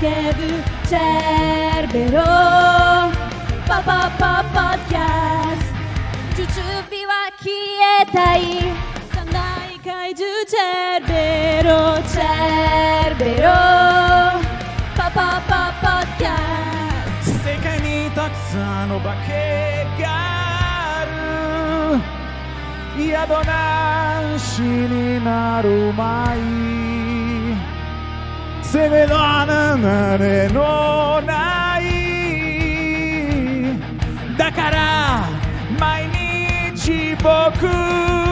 ぶチェルベロパパパパッキャス術日は消えたいさない怪獣チェルベロチェルベロパパパパキャス世界にたくさんの化けがある嫌だな死になる前せめあなれのないだから毎日僕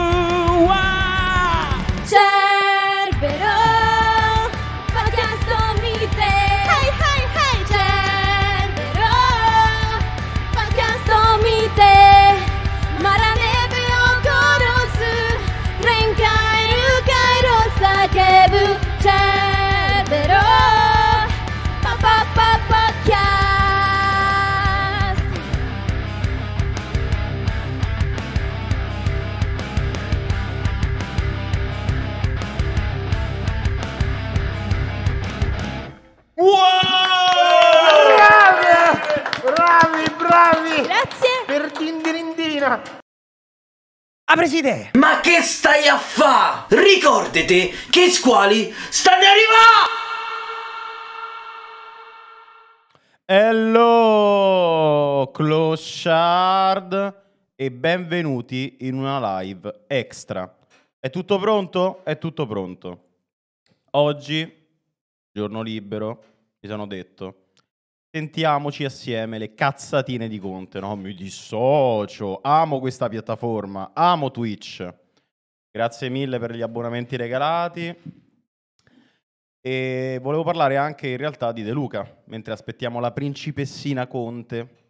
Grazie. Per dindirindina. A ah, presidente. Ma che stai a fa? Ricordate che squali stanno arrivando! Hello, Clochard e benvenuti in una live extra. È tutto pronto? È tutto pronto. Oggi, giorno libero, mi sono detto, Sentiamoci assieme le cazzatine di Conte, no? Mi dissocio, amo questa piattaforma, amo Twitch. Grazie mille per gli abbonamenti regalati. E volevo parlare anche in realtà di De Luca, mentre aspettiamo la principessina Conte,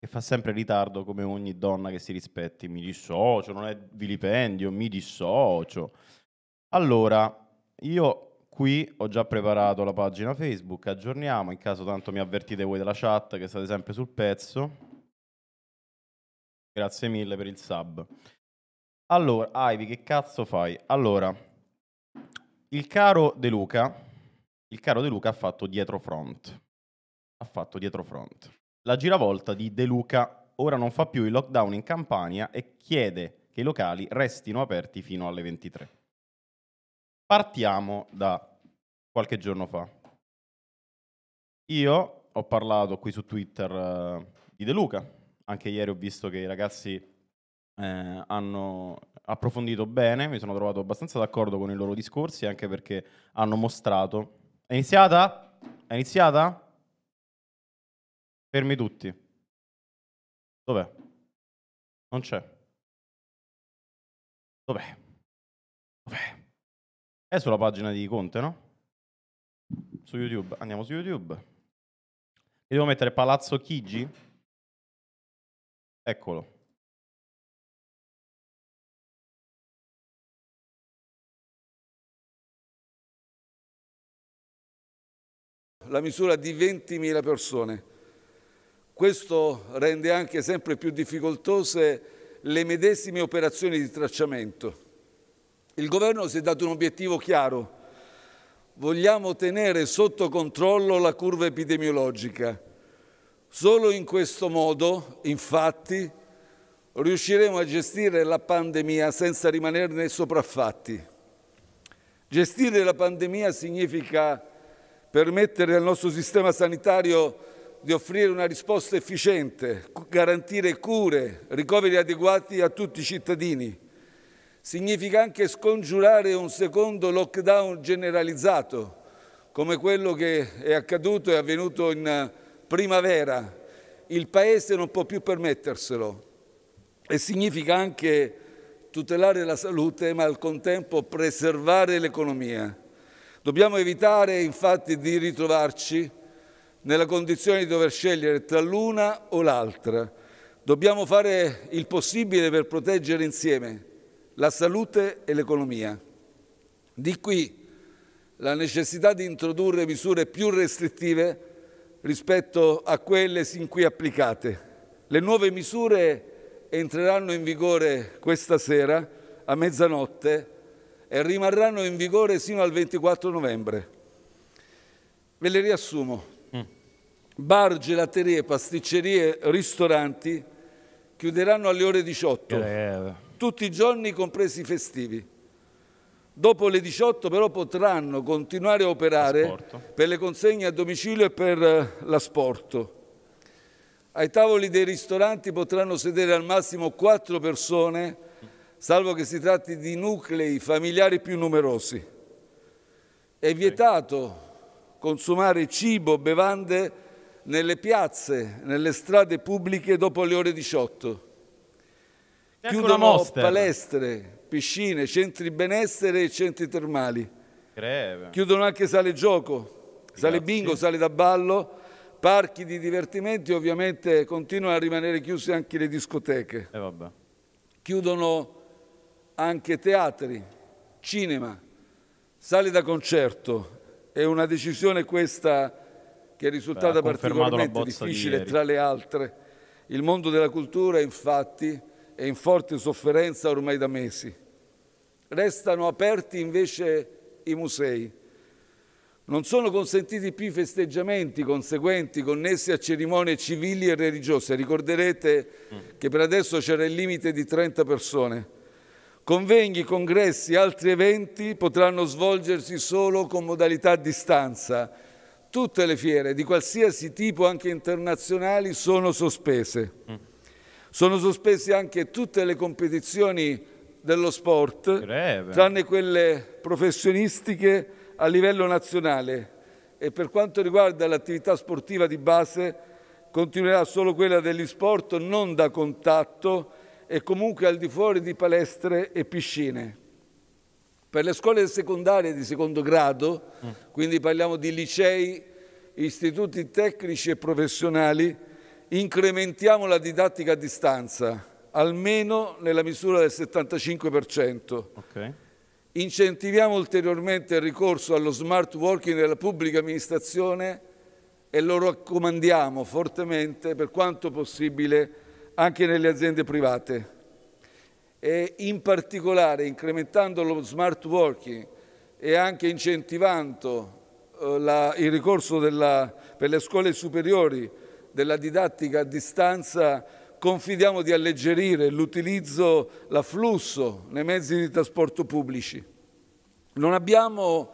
che fa sempre ritardo come ogni donna che si rispetti. Mi dissocio, non è vilipendio, mi dissocio. Allora, io Qui ho già preparato la pagina Facebook, aggiorniamo, in caso tanto mi avvertite voi della chat che state sempre sul pezzo. Grazie mille per il sub. Allora, Ivy, che cazzo fai? Allora, il caro De Luca, il caro De Luca ha fatto dietro front. Ha fatto dietro front. La giravolta di De Luca ora non fa più il lockdown in Campania e chiede che i locali restino aperti fino alle 23. Partiamo da qualche giorno fa. Io ho parlato qui su Twitter eh, di De Luca, anche ieri ho visto che i ragazzi eh, hanno approfondito bene, mi sono trovato abbastanza d'accordo con i loro discorsi, anche perché hanno mostrato... È iniziata? È iniziata? Fermi tutti. Dov'è? Non c'è. Dov'è? Dov'è? È sulla pagina di Conte, no? Su YouTube. Andiamo su YouTube. E devo mettere Palazzo Chigi. Eccolo. La misura di 20.000 persone. Questo rende anche sempre più difficoltose le medesime operazioni di tracciamento il governo si è dato un obiettivo chiaro. Vogliamo tenere sotto controllo la curva epidemiologica. Solo in questo modo, infatti, riusciremo a gestire la pandemia senza rimanerne sopraffatti. Gestire la pandemia significa permettere al nostro sistema sanitario di offrire una risposta efficiente, garantire cure, ricoveri adeguati a tutti i cittadini, significa anche scongiurare un secondo lockdown generalizzato, come quello che è accaduto e avvenuto in eh, primavera. Il Paese non può più permetterselo e significa anche tutelare la salute ma al contempo preservare l'economia. Dobbiamo evitare infatti di ritrovarci nella condizione di dover scegliere tra l'una o l'altra. Dobbiamo fare il possibile per proteggere insieme la salute e l'economia. Di qui la necessità di introdurre misure più restrittive rispetto a quelle sin qui applicate. Le nuove misure entreranno in vigore questa sera a mezzanotte e rimarranno in vigore sino al 24 novembre. Ve le riassumo. Mm. Bar, gelaterie, pasticcerie, ristoranti chiuderanno alle ore 18. Eh, tutti i giorni, compresi i festivi. Dopo le 18 però potranno continuare a operare Asporto. per le consegne a domicilio e per eh, l'asporto. Ai tavoli dei ristoranti potranno sedere al massimo quattro persone, salvo che si tratti di nuclei familiari più numerosi. È vietato consumare cibo, bevande nelle piazze, nelle strade pubbliche dopo le ore 18. Ecco Chiudono palestre, piscine, centri benessere e centri termali. Greve. Chiudono anche sale gioco, sale bingo, sale da ballo, parchi di divertimenti, ovviamente continuano a rimanere chiuse anche le discoteche. Eh Chiudono anche teatri, cinema, sale da concerto. È una decisione questa che è risultata Beh, particolarmente difficile tra le altre. Il mondo della cultura, infatti, e in forte sofferenza ormai da mesi. Restano aperti invece i musei. Non sono consentiti più i festeggiamenti conseguenti connessi a cerimonie civili e religiose. Ricorderete mm. che per adesso c'era il limite di 30 persone. Convegni, congressi e altri eventi potranno svolgersi solo con modalità a distanza. Tutte le fiere di qualsiasi tipo, anche internazionali, sono sospese. Mm. Sono sospese anche tutte le competizioni dello sport, Greve. tranne quelle professionistiche a livello nazionale. E per quanto riguarda l'attività sportiva di base, continuerà solo quella degli sport non da contatto e comunque al di fuori di palestre e piscine. Per le scuole secondarie di secondo grado, mm. quindi parliamo di licei, istituti tecnici e professionali, incrementiamo la didattica a distanza, almeno nella misura del 75%. Okay. Incentiviamo ulteriormente il ricorso allo smart working della pubblica amministrazione e lo raccomandiamo fortemente per quanto possibile anche nelle aziende private. E in particolare incrementando lo smart working e anche incentivando eh, la, il ricorso della, per le scuole superiori della didattica a distanza confidiamo di alleggerire l'utilizzo, l'afflusso nei mezzi di trasporto pubblici. Non abbiamo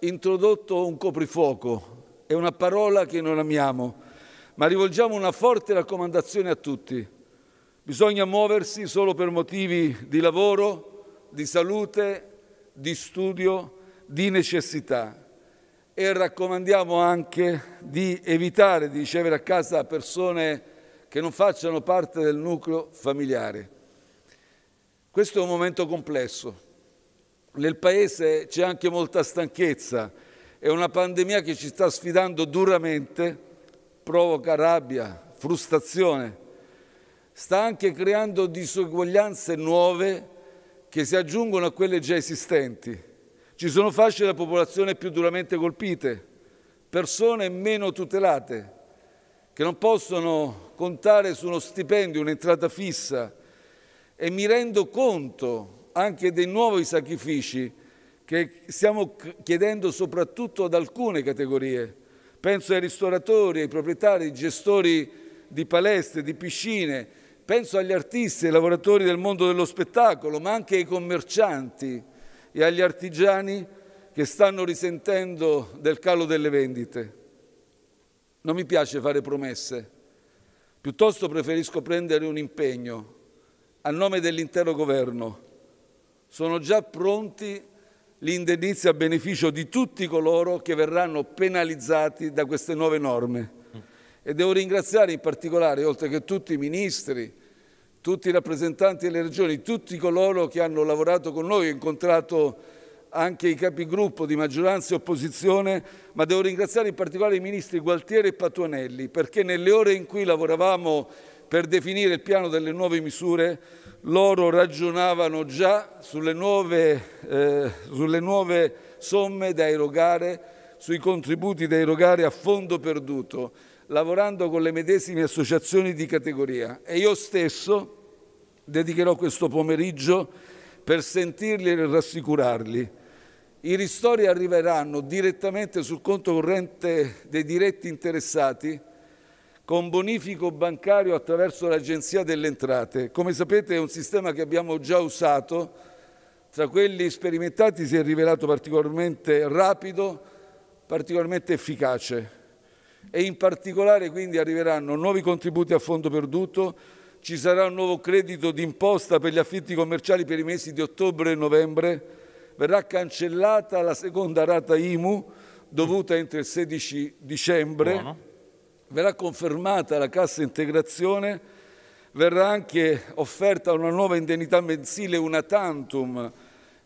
introdotto un coprifuoco, è una parola che non amiamo, ma rivolgiamo una forte raccomandazione a tutti. Bisogna muoversi solo per motivi di lavoro, di salute, di studio, di necessità e raccomandiamo anche di evitare di ricevere a casa persone che non facciano parte del nucleo familiare. Questo è un momento complesso. Nel Paese c'è anche molta stanchezza, è una pandemia che ci sta sfidando duramente, provoca rabbia, frustrazione, sta anche creando disuguaglianze nuove che si aggiungono a quelle già esistenti ci sono fasce della popolazione più duramente colpite, persone meno tutelate, che non possono contare su uno stipendio, un'entrata fissa e mi rendo conto anche dei nuovi sacrifici che stiamo chiedendo soprattutto ad alcune categorie. Penso ai ristoratori, ai proprietari, ai gestori di palestre, di piscine, penso agli artisti, ai lavoratori del mondo dello spettacolo, ma anche ai commercianti e agli artigiani che stanno risentendo del calo delle vendite. Non mi piace fare promesse, piuttosto preferisco prendere un impegno a nome dell'intero governo. Sono già pronti gli indennizi a beneficio di tutti coloro che verranno penalizzati da queste nuove norme. E devo ringraziare in particolare, oltre che tutti i ministri, tutti i rappresentanti delle regioni, tutti coloro che hanno lavorato con noi, ho incontrato anche i capigruppo di maggioranza e opposizione, ma devo ringraziare in particolare i ministri Gualtieri e Patuanelli, perché nelle ore in cui lavoravamo per definire il piano delle nuove misure, loro ragionavano già sulle nuove, eh, sulle nuove somme da erogare, sui contributi da erogare a fondo perduto lavorando con le medesime associazioni di categoria e io stesso dedicherò questo pomeriggio per sentirli e rassicurarli. I ristori arriveranno direttamente sul conto corrente dei diretti interessati con bonifico bancario attraverso l'Agenzia delle Entrate. Come sapete è un sistema che abbiamo già usato, tra quelli sperimentati si è rivelato particolarmente rapido, particolarmente efficace e in particolare quindi arriveranno nuovi contributi a fondo perduto, ci sarà un nuovo credito d'imposta per gli affitti commerciali per i mesi di ottobre e novembre, verrà cancellata la seconda rata IMU dovuta entro il 16 dicembre, Buono. verrà confermata la cassa integrazione, verrà anche offerta una nuova indennità mensile, una tantum,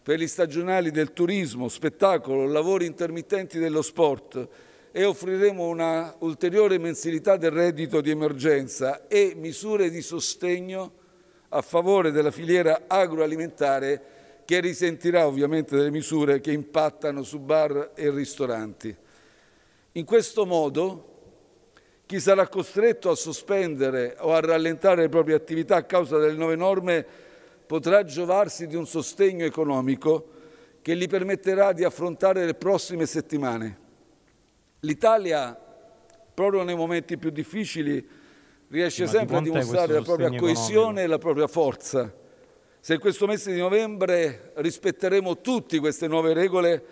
per gli stagionali del turismo, spettacolo, lavori intermittenti dello sport, e offriremo una ulteriore mensilità del reddito di emergenza e misure di sostegno a favore della filiera agroalimentare che risentirà ovviamente delle misure che impattano su bar e ristoranti. In questo modo chi sarà costretto a sospendere o a rallentare le proprie attività a causa delle nuove norme potrà giovarsi di un sostegno economico che gli permetterà di affrontare le prossime settimane. L'Italia, proprio nei momenti più difficili, riesce Ma sempre a dimostrare la propria coesione e la propria forza. Se in questo mese di novembre rispetteremo tutte queste nuove regole,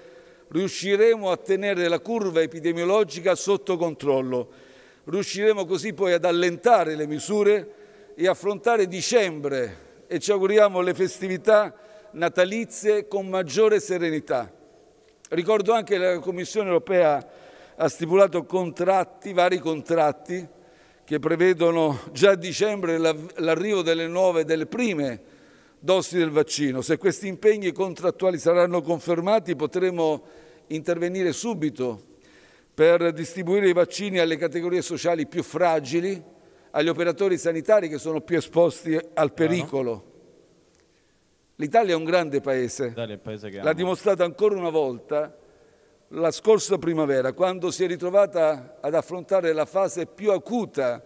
riusciremo a tenere la curva epidemiologica sotto controllo. Riusciremo così poi ad allentare le misure e affrontare dicembre e ci auguriamo le festività natalizie con maggiore serenità. Ricordo anche che la Commissione europea ha stipulato contratti, vari contratti, che prevedono già a dicembre l'arrivo delle nuove, delle prime dosi del vaccino. Se questi impegni contrattuali saranno confermati potremo intervenire subito per distribuire i vaccini alle categorie sociali più fragili, agli operatori sanitari che sono più esposti al pericolo. L'Italia è un grande paese, l'ha dimostrato ancora una volta la scorsa primavera, quando si è ritrovata ad affrontare la fase più acuta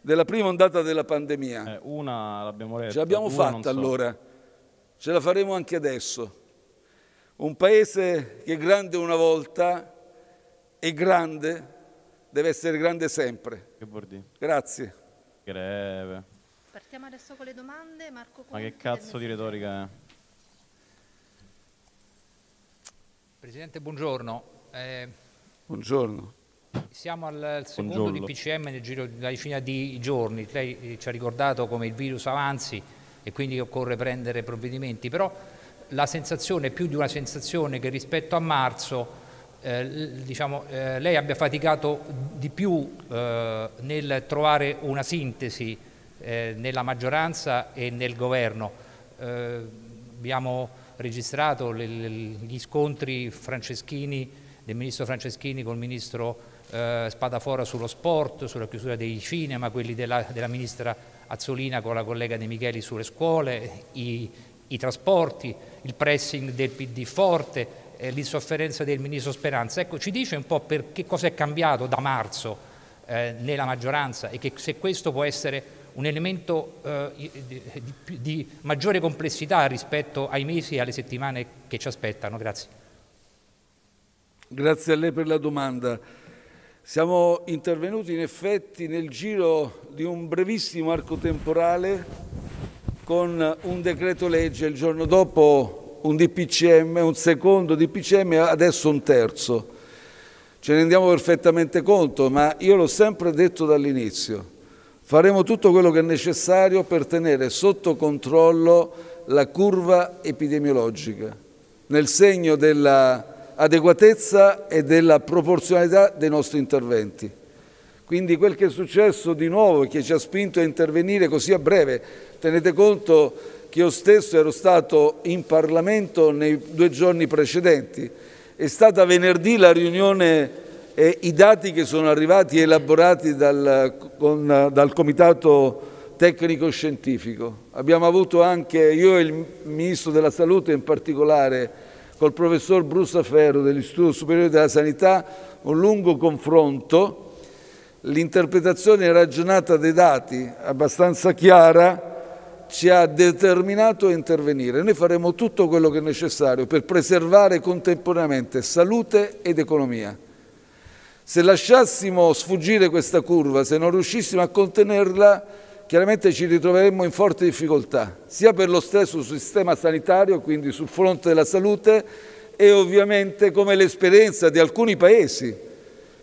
della prima ondata della pandemia. Eh, una l'abbiamo letta. Ce l'abbiamo fatta so. allora, ce la faremo anche adesso. Un paese che è grande una volta è grande, deve essere grande sempre. Che vuol Grazie. Greve. Partiamo adesso con le domande, Marco Ma che cazzo di retorica è? Presidente, buongiorno. Eh, buongiorno. Siamo al secondo buongiorno. DPCM nel giro di fine di giorni. Lei eh, ci ha ricordato come il virus avanzi e quindi occorre prendere provvedimenti, però la sensazione è più di una sensazione che rispetto a marzo eh, diciamo, eh, lei abbia faticato di più eh, nel trovare una sintesi eh, nella maggioranza e nel governo. Eh, abbiamo registrato le, le, gli scontri del ministro Franceschini col ministro eh, Spadafora sullo sport, sulla chiusura dei cinema, quelli della, della ministra Azzolina con la collega De Micheli sulle scuole, i, i trasporti, il pressing del PD forte, eh, l'insofferenza del ministro Speranza. Ecco, ci dice un po' perché cosa è cambiato da marzo eh, nella maggioranza e che, se questo può essere un elemento eh, di, di, di, maggiore complessità rispetto ai mesi e alle settimane che ci aspettano. Grazie. Grazie a lei per la domanda. Siamo intervenuti in effetti nel giro di un brevissimo arco temporale con un decreto legge, il giorno dopo un DPCM, un secondo DPCM, e adesso un terzo. Ce ne rendiamo perfettamente conto, ma io l'ho sempre detto dall'inizio Faremo tutto quello che è necessario per tenere sotto controllo la curva epidemiologica, nel segno dell'adeguatezza e della proporzionalità dei nostri interventi. Quindi quel che è successo di nuovo e che ci ha spinto a intervenire così a breve, tenete conto che io stesso ero stato in Parlamento nei due giorni precedenti, è stata venerdì la riunione eh, i dati che sono arrivati elaborati dal, con, dal Comitato Tecnico Scientifico. Abbiamo avuto anche, io e il Ministro della Salute in particolare, col professor Brusa Ferro dell'Istituto Superiore della Sanità, un lungo confronto l'interpretazione ragionata dei dati, abbastanza chiara, ci ha determinato a intervenire. Noi faremo tutto quello che è necessario per preservare contemporaneamente salute ed economia. Se lasciassimo sfuggire questa curva, se non riuscissimo a contenerla, chiaramente ci ritroveremmo in forte difficoltà, sia per lo stesso sistema sanitario, quindi sul fronte della salute, e ovviamente come l'esperienza di alcuni paesi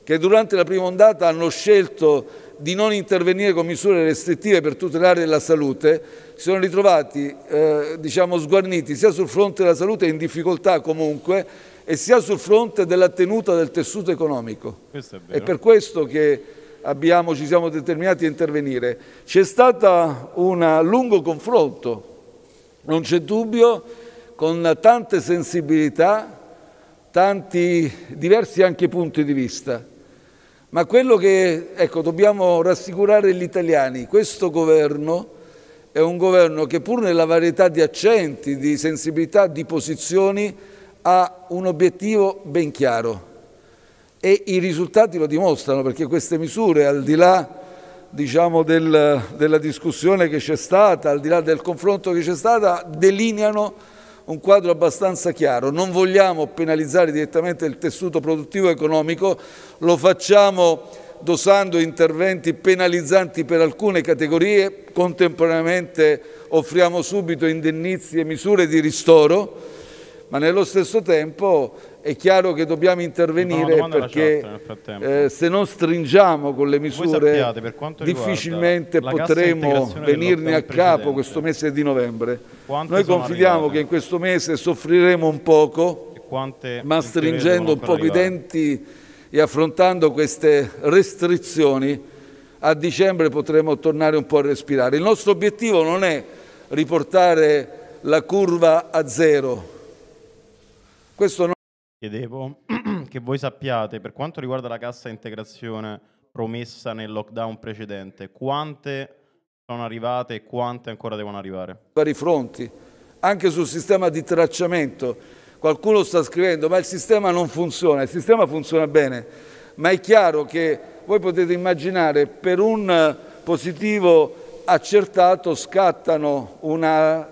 che durante la prima ondata hanno scelto di non intervenire con misure restrittive per tutelare la salute, si sono ritrovati eh, diciamo, sguarniti sia sul fronte della salute in difficoltà comunque, e sia sul fronte della tenuta del tessuto economico. Questo è, vero. è per questo che abbiamo, ci siamo determinati a intervenire. C'è stato un lungo confronto, non c'è dubbio, con tante sensibilità, tanti diversi anche punti di vista. Ma quello che ecco, dobbiamo rassicurare gli italiani, questo governo è un governo che pur nella varietà di accenti, di sensibilità, di posizioni, ha un obiettivo ben chiaro e i risultati lo dimostrano perché queste misure, al di là diciamo, del, della discussione che c'è stata, al di là del confronto che c'è stata, delineano un quadro abbastanza chiaro. Non vogliamo penalizzare direttamente il tessuto produttivo economico, lo facciamo dosando interventi penalizzanti per alcune categorie, contemporaneamente offriamo subito indennizi e misure di ristoro ma nello stesso tempo è chiaro che dobbiamo intervenire perché certa, eh, se non stringiamo con le misure sappiate, difficilmente potremo venirne a capo questo mese di novembre. Quante Noi confidiamo arrivate? che in questo mese soffriremo un poco, ma stringendo un po' i denti e affrontando queste restrizioni a dicembre potremo tornare un po' a respirare. Il nostro obiettivo non è riportare la curva a zero, questo non... Chiedevo che voi sappiate, per quanto riguarda la cassa integrazione promessa nel lockdown precedente, quante sono arrivate e quante ancora devono arrivare? Vari fronti, anche sul sistema di tracciamento. Qualcuno sta scrivendo, ma il sistema non funziona, il sistema funziona bene, ma è chiaro che voi potete immaginare per un positivo accertato scattano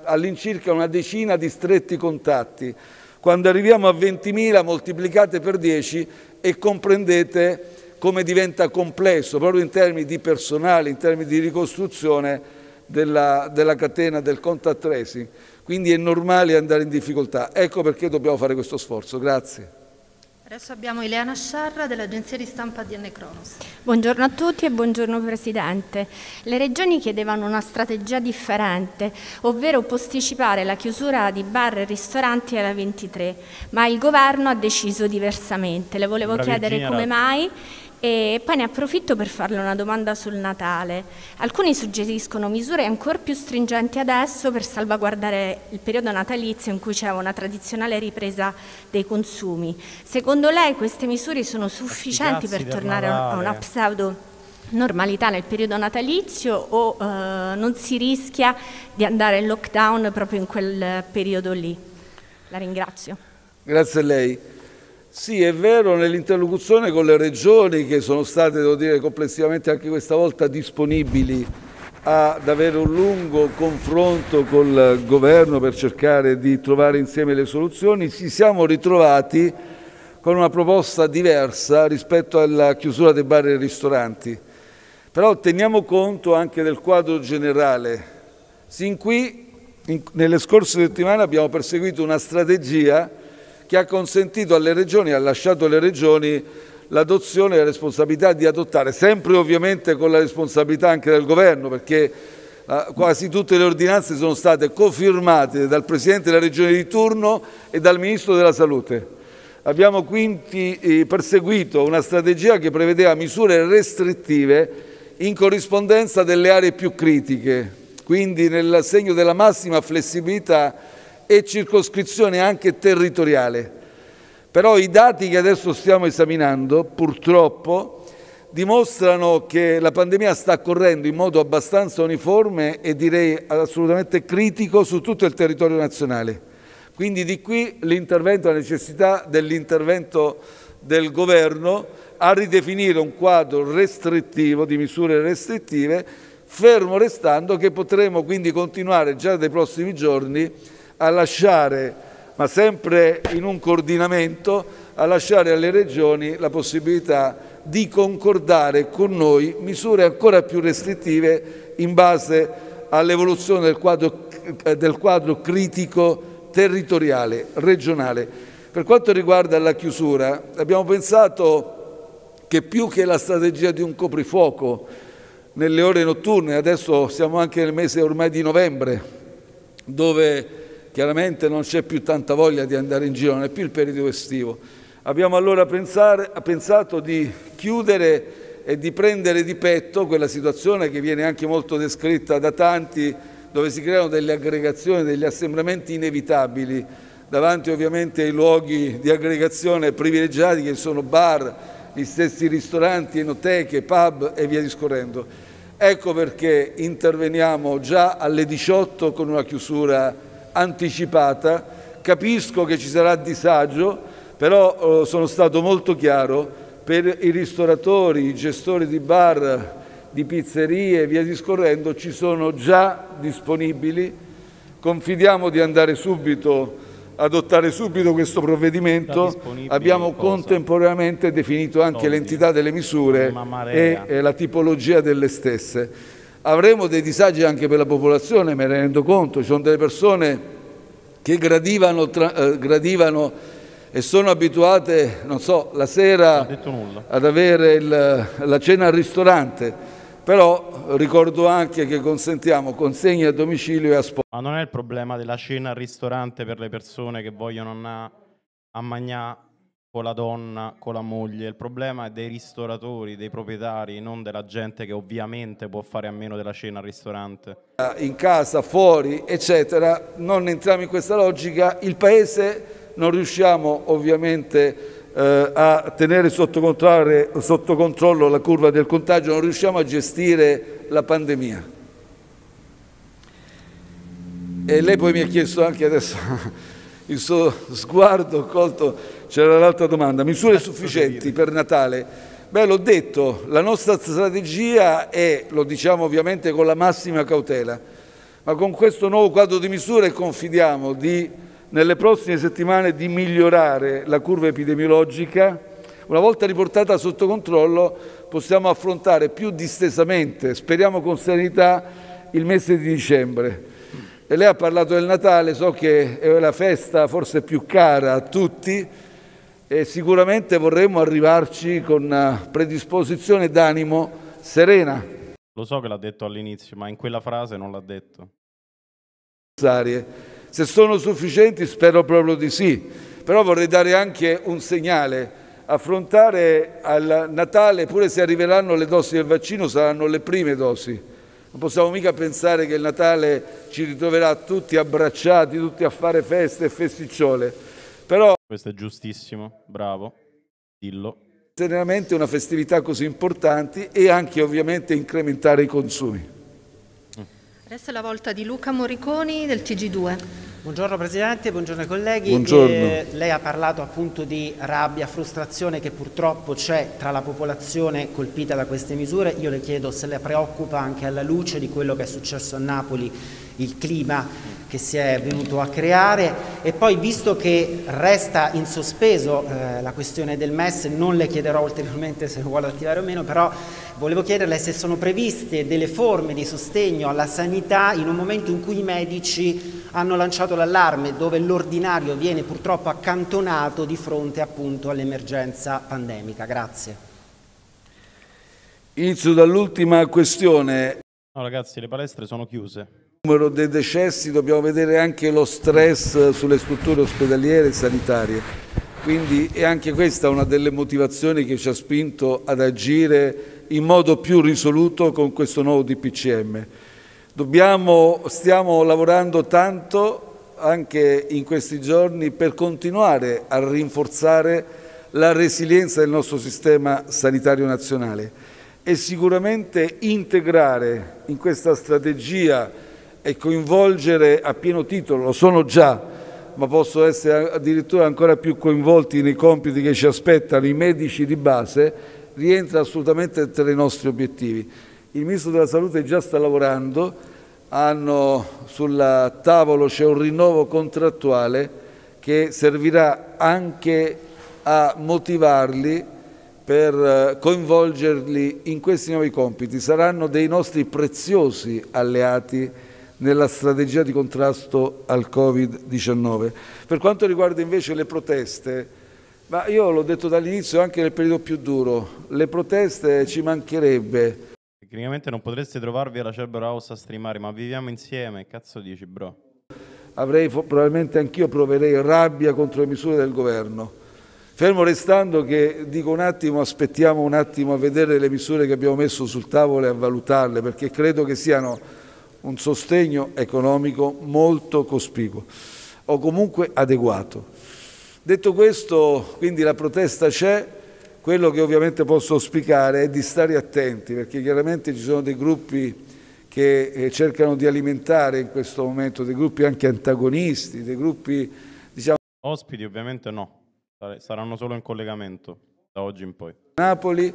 all'incirca una decina di stretti contatti. Quando arriviamo a 20.000 moltiplicate per 10 e comprendete come diventa complesso, proprio in termini di personale, in termini di ricostruzione della, della catena del contact tracing. Quindi è normale andare in difficoltà. Ecco perché dobbiamo fare questo sforzo. Grazie. Adesso abbiamo Ileana Sciarra dell'agenzia di stampa DN Cronos. Buongiorno a tutti e buongiorno Presidente. Le regioni chiedevano una strategia differente, ovvero posticipare la chiusura di bar e ristoranti alla 23, ma il governo ha deciso diversamente. Le volevo Bravi chiedere come mai e poi ne approfitto per farle una domanda sul Natale. Alcuni suggeriscono misure ancora più stringenti adesso per salvaguardare il periodo natalizio in cui c'è una tradizionale ripresa dei consumi. Secondo lei queste misure sono sufficienti per tornare a una pseudo normalità nel periodo natalizio o eh, non si rischia di andare in lockdown proprio in quel periodo lì? La ringrazio. Grazie a lei. Sì, è vero, nell'interlocuzione con le regioni che sono state, devo dire, complessivamente anche questa volta disponibili ad avere un lungo confronto col governo per cercare di trovare insieme le soluzioni, ci siamo ritrovati con una proposta diversa rispetto alla chiusura dei bar e ristoranti. Però teniamo conto anche del quadro generale. Sin qui, in, nelle scorse settimane abbiamo perseguito una strategia che ha consentito alle regioni, ha lasciato alle regioni l'adozione e la responsabilità di adottare, sempre ovviamente con la responsabilità anche del governo, perché eh, quasi tutte le ordinanze sono state cofirmate dal Presidente della Regione di turno e dal Ministro della Salute. Abbiamo quindi eh, perseguito una strategia che prevedeva misure restrittive in corrispondenza delle aree più critiche, quindi nel segno della massima flessibilità e circoscrizione anche territoriale. Però i dati che adesso stiamo esaminando, purtroppo, dimostrano che la pandemia sta correndo in modo abbastanza uniforme e direi assolutamente critico su tutto il territorio nazionale. Quindi di qui l'intervento, la necessità dell'intervento del governo a ridefinire un quadro restrittivo, di misure restrittive, fermo restando che potremo quindi continuare già dai prossimi giorni a lasciare, ma sempre in un coordinamento, a lasciare alle regioni la possibilità di concordare con noi misure ancora più restrittive in base all'evoluzione del quadro, del quadro critico territoriale, regionale. Per quanto riguarda la chiusura, abbiamo pensato che più che la strategia di un coprifuoco nelle ore notturne, adesso siamo anche nel mese ormai di novembre, dove chiaramente non c'è più tanta voglia di andare in giro, non è più il periodo estivo. Abbiamo allora pensare, pensato di chiudere e di prendere di petto quella situazione che viene anche molto descritta da tanti, dove si creano delle aggregazioni, degli assembramenti inevitabili, davanti ovviamente ai luoghi di aggregazione privilegiati che sono bar, gli stessi ristoranti, enoteche, pub e via discorrendo. Ecco perché interveniamo già alle 18 con una chiusura anticipata, capisco che ci sarà disagio, però eh, sono stato molto chiaro per i ristoratori, i gestori di bar, di pizzerie e via discorrendo, ci sono già disponibili. Confidiamo di andare subito adottare subito questo provvedimento. Abbiamo cosa? contemporaneamente definito anche l'entità delle misure e, e la tipologia delle stesse. Avremo dei disagi anche per la popolazione, me ne rendo conto, ci sono delle persone che gradivano, tra, eh, gradivano e sono abituate, non so, la sera ad avere il, la cena al ristorante però ricordo anche che consentiamo consegne a domicilio e a sport. Ma non è il problema della cena al ristorante per le persone che vogliono andare a mangiare con la donna, con la moglie. Il problema è dei ristoratori, dei proprietari, non della gente che ovviamente può fare a meno della cena al ristorante. Eh, in casa, fuori, eccetera, non entriamo in questa logica. Il Paese non riusciamo ovviamente eh, a tenere sotto controllo, sotto controllo la curva del contagio, non riusciamo a gestire la pandemia. E lei poi mi ha chiesto anche adesso il suo sguardo colto c'era l'altra domanda, misure eh, sufficienti per Natale. Beh, l'ho detto, la nostra strategia è, lo diciamo ovviamente con la massima cautela, ma con questo nuovo quadro di misure confidiamo di, nelle prossime settimane di migliorare la curva epidemiologica. Una volta riportata sotto controllo possiamo affrontare più distesamente, speriamo con serenità, il mese di dicembre. E lei ha parlato del Natale, so che è la festa forse più cara a tutti, e sicuramente vorremmo arrivarci con eh, predisposizione d'animo serena. Lo so che l'ha detto all'inizio, ma in quella frase non l'ha detto. Se sono sufficienti spero proprio di sì, però vorrei dare anche un segnale. Affrontare al Natale, pure se arriveranno le dosi del vaccino, saranno le prime dosi. Non possiamo mica pensare che il Natale ci ritroverà tutti abbracciati, tutti a fare feste e festicciole. Però questo è giustissimo, bravo, dillo. Generalmente una festività così importante e anche ovviamente incrementare i consumi. Mm. Adesso è la volta di Luca Moriconi del TG2. Buongiorno Presidente, buongiorno colleghi. Buongiorno. Eh, lei ha parlato appunto di rabbia, frustrazione che purtroppo c'è tra la popolazione colpita da queste misure. Io le chiedo se le preoccupa anche alla luce di quello che è successo a Napoli il clima che si è venuto a creare e poi visto che resta in sospeso eh, la questione del MES non le chiederò ulteriormente se lo vuole attivare o meno però volevo chiederle se sono previste delle forme di sostegno alla sanità in un momento in cui i medici hanno lanciato l'allarme dove l'ordinario viene purtroppo accantonato di fronte appunto all'emergenza pandemica grazie Inizio dall'ultima questione. No, ragazzi, le palestre sono chiuse numero dei decessi dobbiamo vedere anche lo stress sulle strutture ospedaliere e sanitarie. Quindi è anche questa una delle motivazioni che ci ha spinto ad agire in modo più risoluto con questo nuovo DPCM. Dobbiamo, stiamo lavorando tanto anche in questi giorni per continuare a rinforzare la resilienza del nostro sistema sanitario nazionale e sicuramente integrare in questa strategia e coinvolgere a pieno titolo, lo sono già, ma posso essere addirittura ancora più coinvolti nei compiti che ci aspettano i medici di base, rientra assolutamente tra i nostri obiettivi. Il Ministro della Salute già sta lavorando, hanno, sul tavolo c'è un rinnovo contrattuale che servirà anche a motivarli per eh, coinvolgerli in questi nuovi compiti. Saranno dei nostri preziosi alleati nella strategia di contrasto al Covid-19. Per quanto riguarda invece le proteste, ma io l'ho detto dall'inizio anche nel periodo più duro, le proteste ci mancherebbe. Tecnicamente non potreste trovarvi alla Cerbero House a streamare, ma viviamo insieme, cazzo dici bro? Avrei probabilmente anch'io proverei rabbia contro le misure del governo. Fermo restando che dico un attimo, aspettiamo un attimo a vedere le misure che abbiamo messo sul tavolo e a valutarle, perché credo che siano un sostegno economico molto cospicuo o comunque adeguato. Detto questo, quindi la protesta c'è, quello che ovviamente posso auspicare è di stare attenti perché chiaramente ci sono dei gruppi che eh, cercano di alimentare in questo momento dei gruppi anche antagonisti, dei gruppi diciamo... Ospiti ovviamente no, saranno solo in collegamento da oggi in poi. Napoli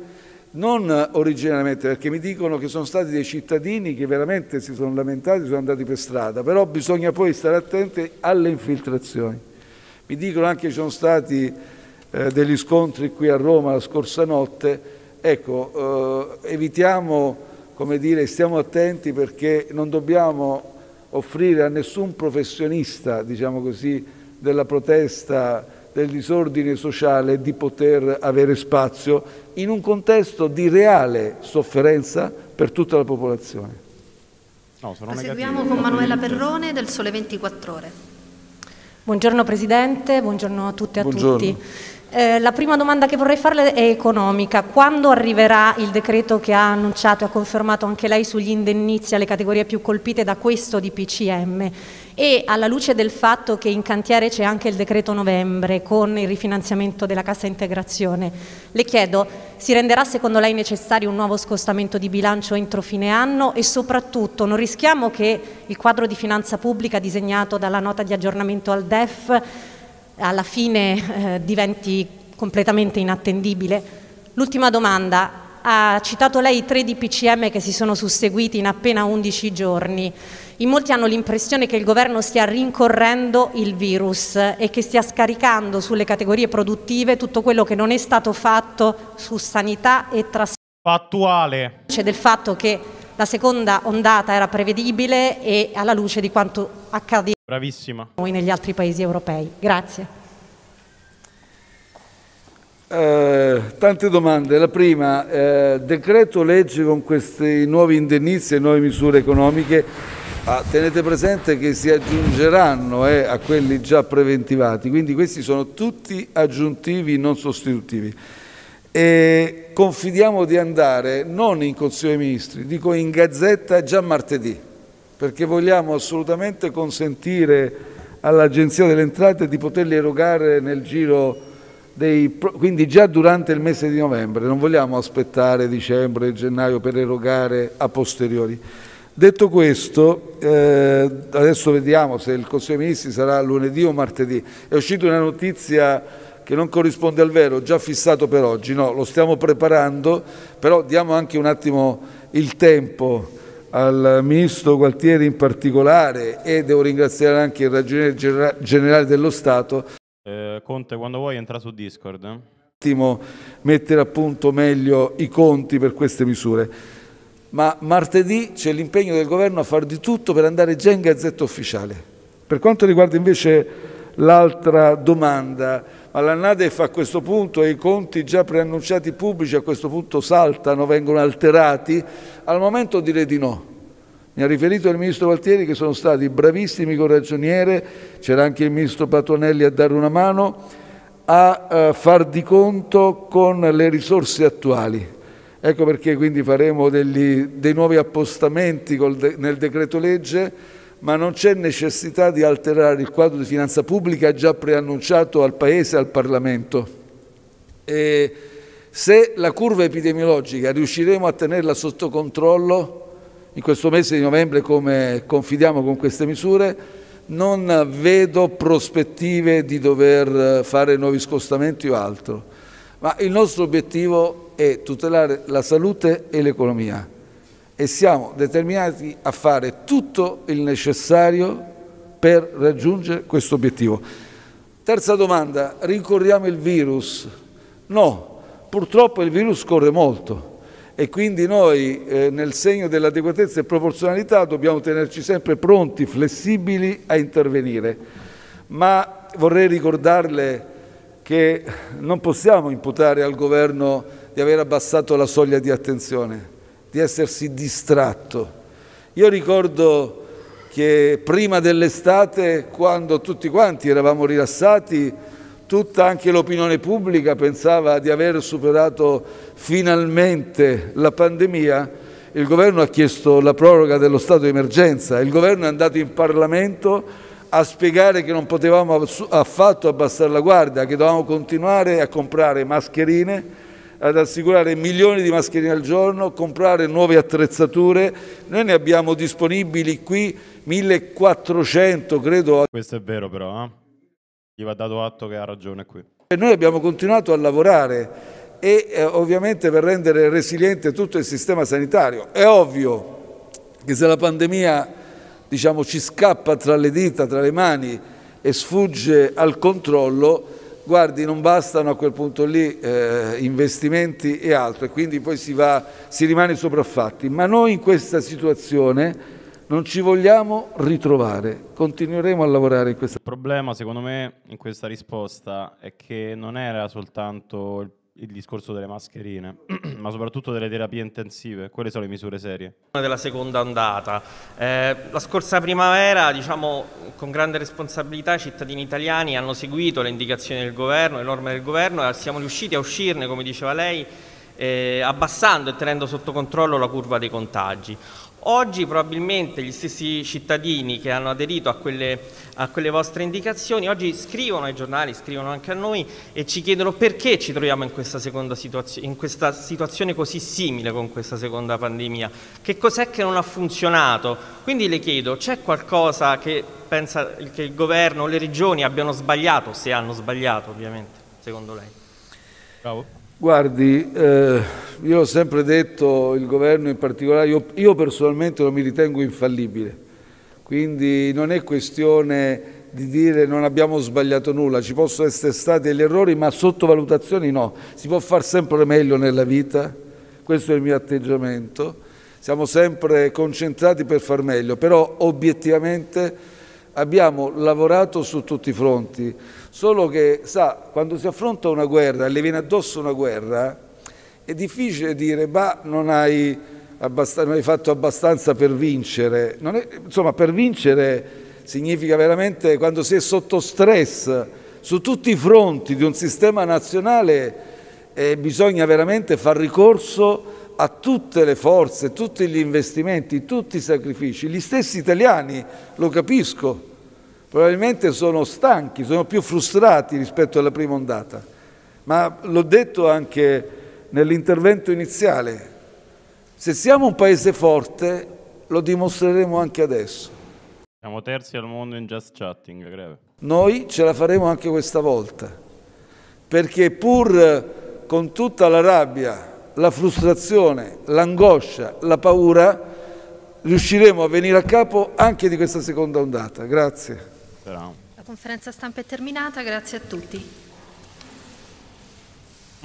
non originariamente perché mi dicono che sono stati dei cittadini che veramente si sono lamentati, sono andati per strada, però bisogna poi stare attenti alle infiltrazioni. Mi dicono anche che ci sono stati eh, degli scontri qui a Roma la scorsa notte, ecco, eh, evitiamo, come dire, stiamo attenti perché non dobbiamo offrire a nessun professionista, diciamo così, della protesta, del disordine sociale di poter avere spazio in un contesto di reale sofferenza per tutta la popolazione. No, Seguiamo con Manuela Perrone del Sole 24 Ore. Buongiorno Presidente, buongiorno a tutte e a buongiorno. tutti. Eh, la prima domanda che vorrei farle è economica. Quando arriverà il decreto che ha annunciato e ha confermato anche lei sugli indennizi alle categorie più colpite da questo DPCM? e alla luce del fatto che in cantiere c'è anche il decreto novembre con il rifinanziamento della cassa integrazione, le chiedo, si renderà secondo lei necessario un nuovo scostamento di bilancio entro fine anno e soprattutto non rischiamo che il quadro di finanza pubblica disegnato dalla nota di aggiornamento al DEF alla fine eh, diventi completamente inattendibile? L'ultima domanda, ha citato lei i tre DPCM che si sono susseguiti in appena 11 giorni. In molti hanno l'impressione che il governo stia rincorrendo il virus e che stia scaricando sulle categorie produttive tutto quello che non è stato fatto su sanità e trasporti. Fattuale. C'è del fatto che la seconda ondata era prevedibile e alla luce di quanto accade Bravissima. noi negli altri paesi europei. Grazie. Eh, tante domande. La prima, eh, decreto legge con questi nuovi indennizi e nuove misure economiche Ah, tenete presente che si aggiungeranno eh, a quelli già preventivati, quindi questi sono tutti aggiuntivi non sostitutivi. E confidiamo di andare non in Consiglio dei Ministri, dico in Gazzetta già martedì, perché vogliamo assolutamente consentire all'Agenzia delle Entrate di poterli erogare nel giro dei, quindi già durante il mese di novembre, non vogliamo aspettare dicembre gennaio per erogare a posteriori. Detto questo, eh, adesso vediamo se il Consiglio dei Ministri sarà lunedì o martedì. È uscita una notizia che non corrisponde al vero, già fissato per oggi, no, lo stiamo preparando, però diamo anche un attimo il tempo al Ministro Gualtieri in particolare e devo ringraziare anche il Ragioniere Generale dello Stato. Eh, Conte, quando vuoi entra su Discord. Eh? Mettere a punto meglio i conti per queste misure ma martedì c'è l'impegno del governo a fare di tutto per andare già in gazzetta ufficiale. Per quanto riguarda invece l'altra domanda, ma la NADEF a questo punto e i conti già preannunciati pubblici a questo punto saltano, vengono alterati, al momento direi di no. Mi ha riferito il ministro Valtieri che sono stati bravissimi con ragioniere, c'era anche il ministro Patonelli a dare una mano, a eh, far di conto con le risorse attuali. Ecco perché quindi faremo degli, dei nuovi appostamenti de, nel decreto legge, ma non c'è necessità di alterare il quadro di finanza pubblica già preannunciato al Paese e al Parlamento. E se la curva epidemiologica riusciremo a tenerla sotto controllo, in questo mese di novembre come confidiamo con queste misure, non vedo prospettive di dover fare nuovi scostamenti o altro, ma il nostro obiettivo è è tutelare la salute e l'economia e siamo determinati a fare tutto il necessario per raggiungere questo obiettivo. Terza domanda, rincorriamo il virus? No, purtroppo il virus corre molto e quindi noi eh, nel segno dell'adeguatezza e proporzionalità dobbiamo tenerci sempre pronti, flessibili a intervenire. Ma vorrei ricordarle che non possiamo imputare al governo di aver abbassato la soglia di attenzione, di essersi distratto. Io ricordo che prima dell'estate, quando tutti quanti eravamo rilassati, tutta anche l'opinione pubblica pensava di aver superato finalmente la pandemia, il governo ha chiesto la proroga dello stato di emergenza, il governo è andato in Parlamento a spiegare che non potevamo affatto abbassare la guardia, che dovevamo continuare a comprare mascherine ad assicurare milioni di mascherine al giorno, comprare nuove attrezzature. Noi ne abbiamo disponibili qui 1400, credo. Questo è vero però, eh? gli va dato atto che ha ragione qui. E noi abbiamo continuato a lavorare e eh, ovviamente per rendere resiliente tutto il sistema sanitario. È ovvio che se la pandemia diciamo, ci scappa tra le dita, tra le mani e sfugge al controllo, guardi non bastano a quel punto lì eh, investimenti e altro e quindi poi si, va, si rimane sopraffatti. Ma noi in questa situazione non ci vogliamo ritrovare, continueremo a lavorare in questa... Il problema secondo me in questa risposta è che non era soltanto il il discorso delle mascherine, ma soprattutto delle terapie intensive, quelle sono le misure serie? Della seconda ondata. Eh, la scorsa primavera, diciamo, con grande responsabilità i cittadini italiani hanno seguito le indicazioni del governo, le norme del governo e siamo riusciti a uscirne, come diceva lei, eh, abbassando e tenendo sotto controllo la curva dei contagi. Oggi probabilmente gli stessi cittadini che hanno aderito a quelle, a quelle, vostre indicazioni, oggi scrivono ai giornali, scrivono anche a noi e ci chiedono perché ci troviamo in questa, situazio, in questa situazione così simile con questa seconda pandemia, che cos'è che non ha funzionato. Quindi le chiedo, c'è qualcosa che pensa che il governo o le regioni abbiano sbagliato, se hanno sbagliato ovviamente, secondo lei? Bravo. Guardi, eh, io ho sempre detto, il governo in particolare, io, io, personalmente non mi ritengo infallibile, quindi non è questione di dire non abbiamo sbagliato nulla, ci possono essere stati degli errori, ma sottovalutazioni no, si può far sempre meglio nella vita, questo è il mio atteggiamento, siamo sempre concentrati per far meglio, però obiettivamente abbiamo lavorato su tutti i fronti Solo che, sa, quando si affronta una guerra, e le viene addosso una guerra, è difficile dire, ma non hai, non hai fatto abbastanza per vincere. È, insomma, per vincere significa veramente quando si è sotto stress su tutti i fronti di un sistema nazionale, eh, bisogna veramente far ricorso a tutte le forze, tutti gli investimenti, tutti i sacrifici. Gli stessi italiani, lo capisco, probabilmente sono stanchi, sono più frustrati rispetto alla prima ondata. Ma l'ho detto anche nell'intervento iniziale, se siamo un paese forte lo dimostreremo anche adesso. Siamo terzi al mondo in just chatting, greve. Noi ce la faremo anche questa volta, perché pur eh, con tutta la rabbia, la frustrazione, l'angoscia, la paura, riusciremo a venire a capo anche di questa seconda ondata. Grazie. Però... La conferenza stampa è terminata, grazie a tutti.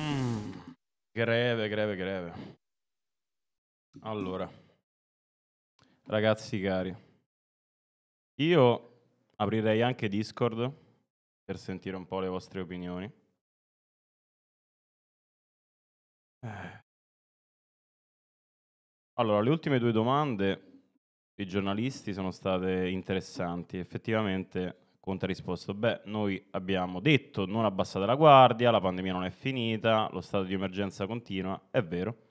Mm, greve, greve, greve. Allora, ragazzi cari, io aprirei anche Discord per sentire un po' le vostre opinioni. Eh. Allora, le ultime due domande i giornalisti sono state interessanti. Effettivamente Conte ha risposto, beh, noi abbiamo detto non abbassate la guardia, la pandemia non è finita, lo stato di emergenza continua, è vero.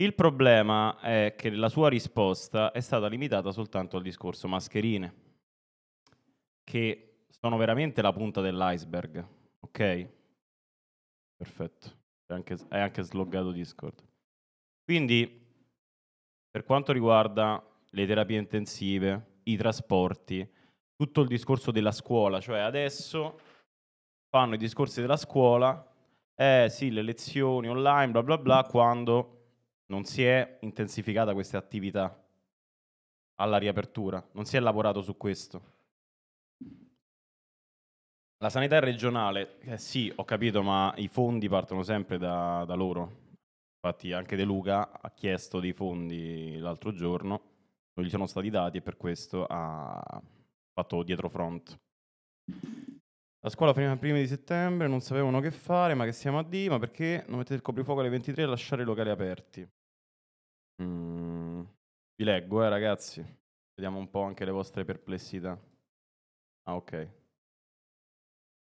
Il problema è che la sua risposta è stata limitata soltanto al discorso mascherine, che sono veramente la punta dell'iceberg, ok? Perfetto, è anche, è anche sloggato Discord. Quindi, per quanto riguarda le terapie intensive, i trasporti, tutto il discorso della scuola, cioè adesso fanno i discorsi della scuola, eh sì, le lezioni online, bla bla bla, quando non si è intensificata questa attività alla riapertura, non si è lavorato su questo. La sanità è regionale, eh sì, ho capito, ma i fondi partono sempre da, da loro. Infatti anche De Luca ha chiesto dei fondi l'altro giorno non gli sono stati dati e per questo ha fatto dietro front. La scuola prima, prima di settembre non sapevano che fare, ma che siamo a D, ma perché non mettete il coprifuoco alle 23 e lasciare i locali aperti? Mm, vi leggo, eh ragazzi, vediamo un po' anche le vostre perplessità. Ah ok,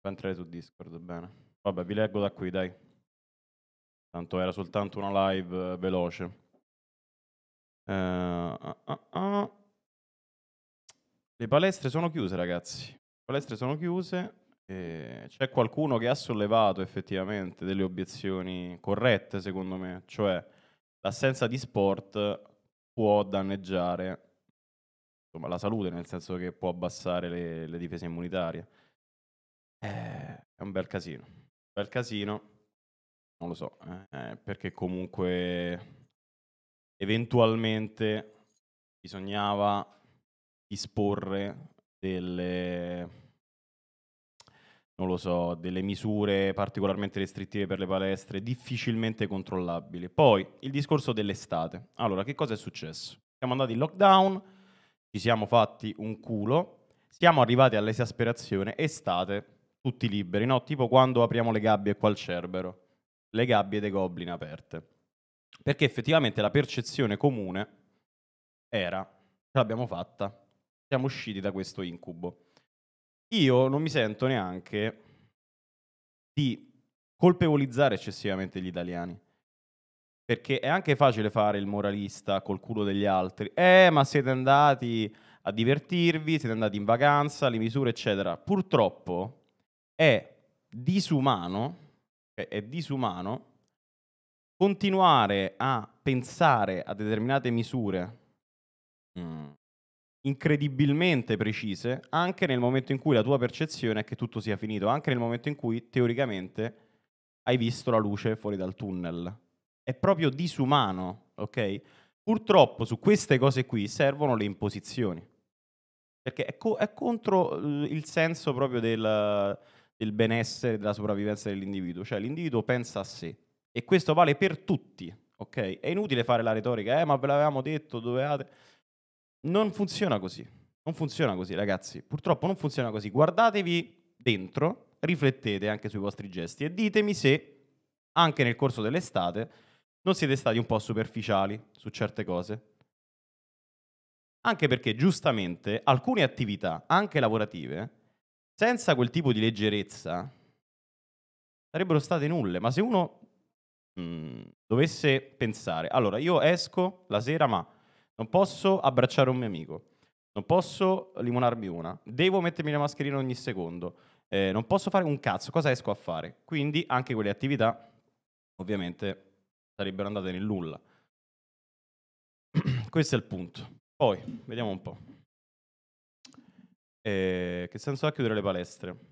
fa entrare su Discord, bene. Vabbè, vi leggo da qui, dai. Tanto era soltanto una live eh, veloce. Uh, uh, uh, Le palestre sono chiuse, ragazzi. Le palestre sono chiuse. c'è qualcuno che ha sollevato effettivamente delle obiezioni corrette, secondo me, cioè l'assenza di sport può danneggiare insomma, la salute, nel senso che può abbassare le, le difese immunitarie. Eh, è un bel casino. Un bel casino, non lo so, eh, perché comunque eventualmente bisognava disporre delle, non lo so, delle misure particolarmente restrittive per le palestre, difficilmente controllabili. Poi il discorso dell'estate. Allora, che cosa è successo? Siamo andati in lockdown, ci siamo fatti un culo, siamo arrivati all'esasperazione, estate, tutti liberi, no? Tipo quando apriamo le gabbie qua al Cerbero, le gabbie dei goblin aperte. Perché effettivamente la percezione comune era, ce l'abbiamo fatta, siamo usciti da questo incubo. Io non mi sento neanche di colpevolizzare eccessivamente gli italiani. Perché è anche facile fare il moralista col culo degli altri. Eh, ma siete andati a divertirvi, siete andati in vacanza, le misure, eccetera. Purtroppo è disumano, è disumano continuare a pensare a determinate misure mm. incredibilmente precise anche nel momento in cui la tua percezione è che tutto sia finito, anche nel momento in cui teoricamente hai visto la luce fuori dal tunnel. È proprio disumano, ok? Purtroppo su queste cose qui servono le imposizioni, perché è, co- è contro eh, il senso proprio del, del benessere, della sopravvivenza dell'individuo, cioè l'individuo pensa a sé e questo vale per tutti, ok? È inutile fare la retorica, eh, ma ve l'avevamo detto, dovevate... Non funziona così. Non funziona così, ragazzi. Purtroppo non funziona così. Guardatevi dentro, riflettete anche sui vostri gesti e ditemi se anche nel corso dell'estate non siete stati un po' superficiali su certe cose. Anche perché giustamente alcune attività, anche lavorative, senza quel tipo di leggerezza, sarebbero state nulle. Ma se uno Mm. dovesse pensare, allora io esco la sera ma non posso abbracciare un mio amico, non posso limonarmi una, devo mettermi la mascherina ogni secondo, eh, non posso fare un cazzo, cosa esco a fare? Quindi anche quelle attività ovviamente sarebbero andate nel nulla. Questo è il punto. Poi, vediamo un po'. Eh, che senso ha chiudere le palestre?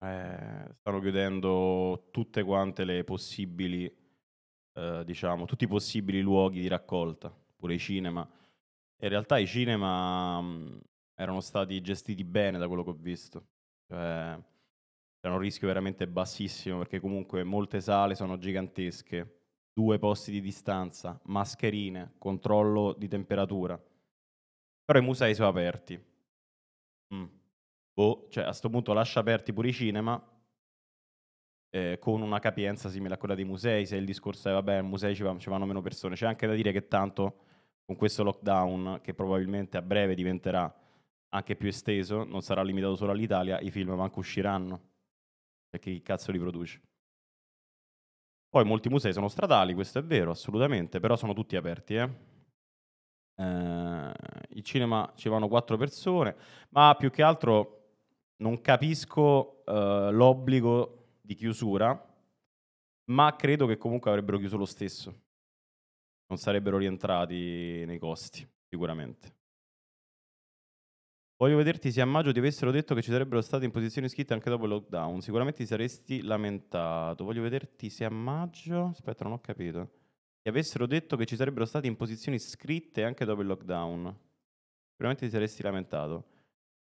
Eh, stanno chiudendo tutte quante le possibili, eh, diciamo, tutti i possibili luoghi di raccolta, pure i cinema. In realtà i cinema mh, mm, erano stati gestiti bene da quello che ho visto. Cioè, c'era un rischio veramente bassissimo perché comunque molte sale sono gigantesche, due posti di distanza, mascherine, controllo di temperatura. Però i musei sono aperti. Mm boh, cioè a questo punto lascia aperti pure i cinema eh, con una capienza simile a quella dei musei, se il discorso è vabbè, ai musei ci, vanno, ci vanno meno persone, c'è anche da dire che tanto con questo lockdown, che probabilmente a breve diventerà anche più esteso, non sarà limitato solo all'Italia, i film manco usciranno, perché cioè, chi cazzo li produce? Poi molti musei sono stradali, questo è vero, assolutamente, però sono tutti aperti, eh. eh il cinema ci vanno quattro persone, ma più che altro non capisco uh, l'obbligo di chiusura, ma credo che comunque avrebbero chiuso lo stesso. Non sarebbero rientrati nei costi, sicuramente. Voglio vederti se a maggio ti avessero detto che ci sarebbero state in posizioni scritte anche dopo il lockdown. Sicuramente ti saresti lamentato. Voglio vederti se a maggio. Aspetta, non ho capito. Ti avessero detto che ci sarebbero state in posizioni scritte anche dopo il lockdown. Sicuramente ti saresti lamentato.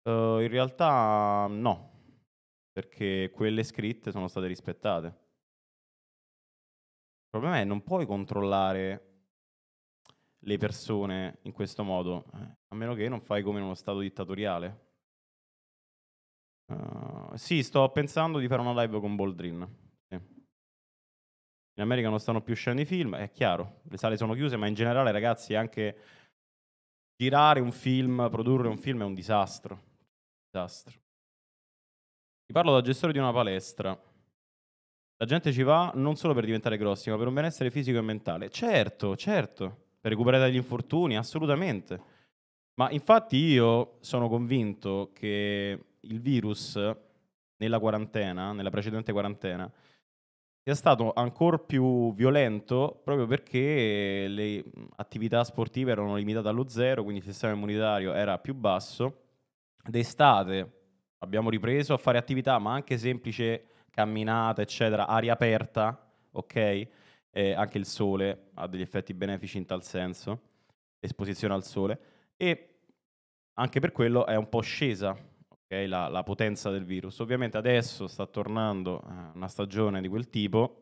Uh, in realtà no, perché quelle scritte sono state rispettate. Il problema è che non puoi controllare le persone in questo modo, eh, a meno che non fai come in uno stato dittatoriale. Uh, sì, sto pensando di fare una live con Boldrin. In America non stanno più uscendo i film, è chiaro, le sale sono chiuse, ma in generale ragazzi anche girare un film, produrre un film è un disastro Disastro. Ti parlo da gestore di una palestra. La gente ci va non solo per diventare grossi, ma per un benessere fisico e mentale. Certo, certo, per recuperare dagli infortuni, assolutamente. Ma infatti io sono convinto che il virus nella quarantena, nella precedente quarantena, sia stato ancora più violento proprio perché le attività sportive erano limitate allo zero, quindi il sistema immunitario era più basso d'estate abbiamo ripreso a fare attività, ma anche semplice camminata, eccetera, aria aperta, ok? Eh, anche il sole ha degli effetti benefici in tal senso, esposizione al sole, e anche per quello è un po' scesa okay? la, la, potenza del virus. Ovviamente adesso sta tornando eh, una stagione di quel tipo,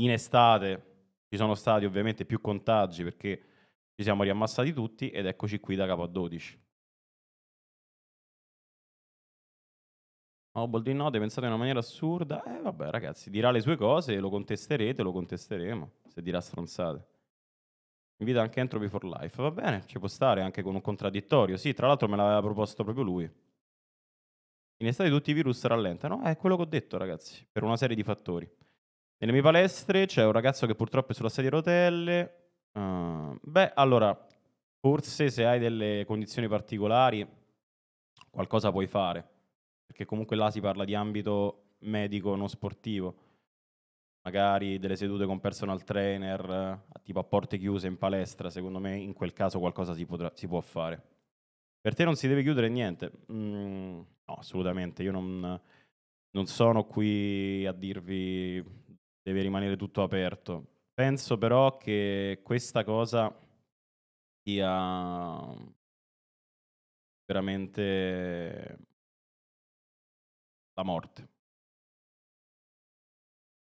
in estate ci sono stati ovviamente più contagi perché ci siamo riammassati tutti ed eccoci qui da capo a 12. Obol di no, deve pensare in una maniera assurda. eh, vabbè, ragazzi, dirà le sue cose, lo contesterete, lo contesteremo, se dirà stronzate. Invita anche Entropy for Life, va bene, ci può stare anche con un contraddittorio. Sì, tra l'altro me l'aveva proposto proprio lui. In estate tutti i virus rallentano, eh, è eh, quello che ho detto, ragazzi, per una serie di fattori. Nelle mie palestre c'è un ragazzo che purtroppo è sulla sedia a rotelle. Uh, beh, allora, forse se hai delle condizioni particolari, qualcosa puoi fare perché comunque là si parla di ambito medico non sportivo, magari delle sedute con personal trainer, eh, tipo a porte chiuse in palestra, secondo me in quel caso qualcosa si, potrà, si può fare. Per te non si deve chiudere niente? Mm, no, assolutamente, io non, non sono qui a dirvi deve rimanere tutto aperto. Penso però che questa cosa sia veramente la morte.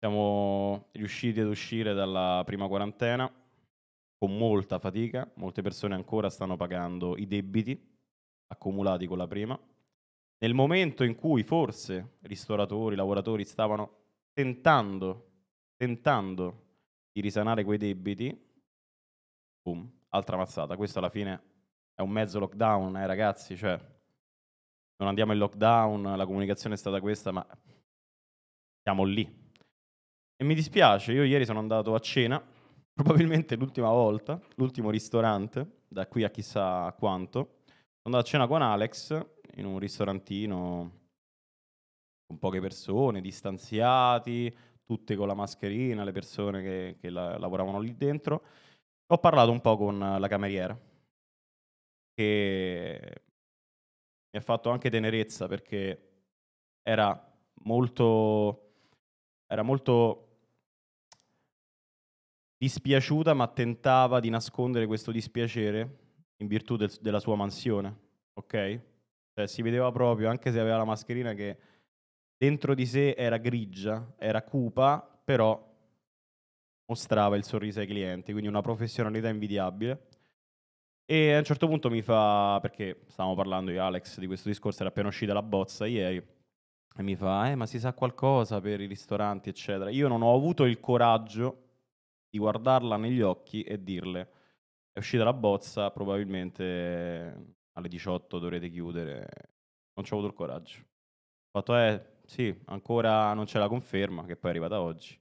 Siamo riusciti ad uscire dalla prima quarantena con molta fatica, molte persone ancora stanno pagando i debiti accumulati con la prima. Nel momento in cui forse ristoratori, lavoratori stavano tentando, tentando di risanare quei debiti, boom, altra mazzata. Questo alla fine è un mezzo lockdown, eh ragazzi, cioè non andiamo in lockdown, la comunicazione è stata questa, ma siamo lì. E mi dispiace, io ieri sono andato a cena, probabilmente l'ultima volta, l'ultimo ristorante, da qui a chissà quanto. Sono andato a cena con Alex in un ristorantino con poche persone, distanziati, tutte con la mascherina, le persone che, che la, lavoravano lì dentro. Ho parlato un po' con la cameriera, che mi ha fatto anche tenerezza perché era molto, era molto dispiaciuta ma tentava di nascondere questo dispiacere in virtù del, della sua mansione, ok? Cioè si vedeva proprio, anche se aveva la mascherina, che dentro di sé era grigia, era cupa, però mostrava il sorriso ai clienti, quindi una professionalità invidiabile. E a un certo punto mi fa, perché stavamo parlando io Alex di questo discorso, era appena uscita la bozza ieri, e mi fa, eh ma si sa qualcosa per i ristoranti, eccetera. Io non ho avuto il coraggio di guardarla negli occhi e dirle, è uscita la bozza, probabilmente alle 18 dovrete chiudere. Non ci ho avuto il coraggio. Il fatto è, eh, sì, ancora non c'è la conferma, che poi è arrivata oggi.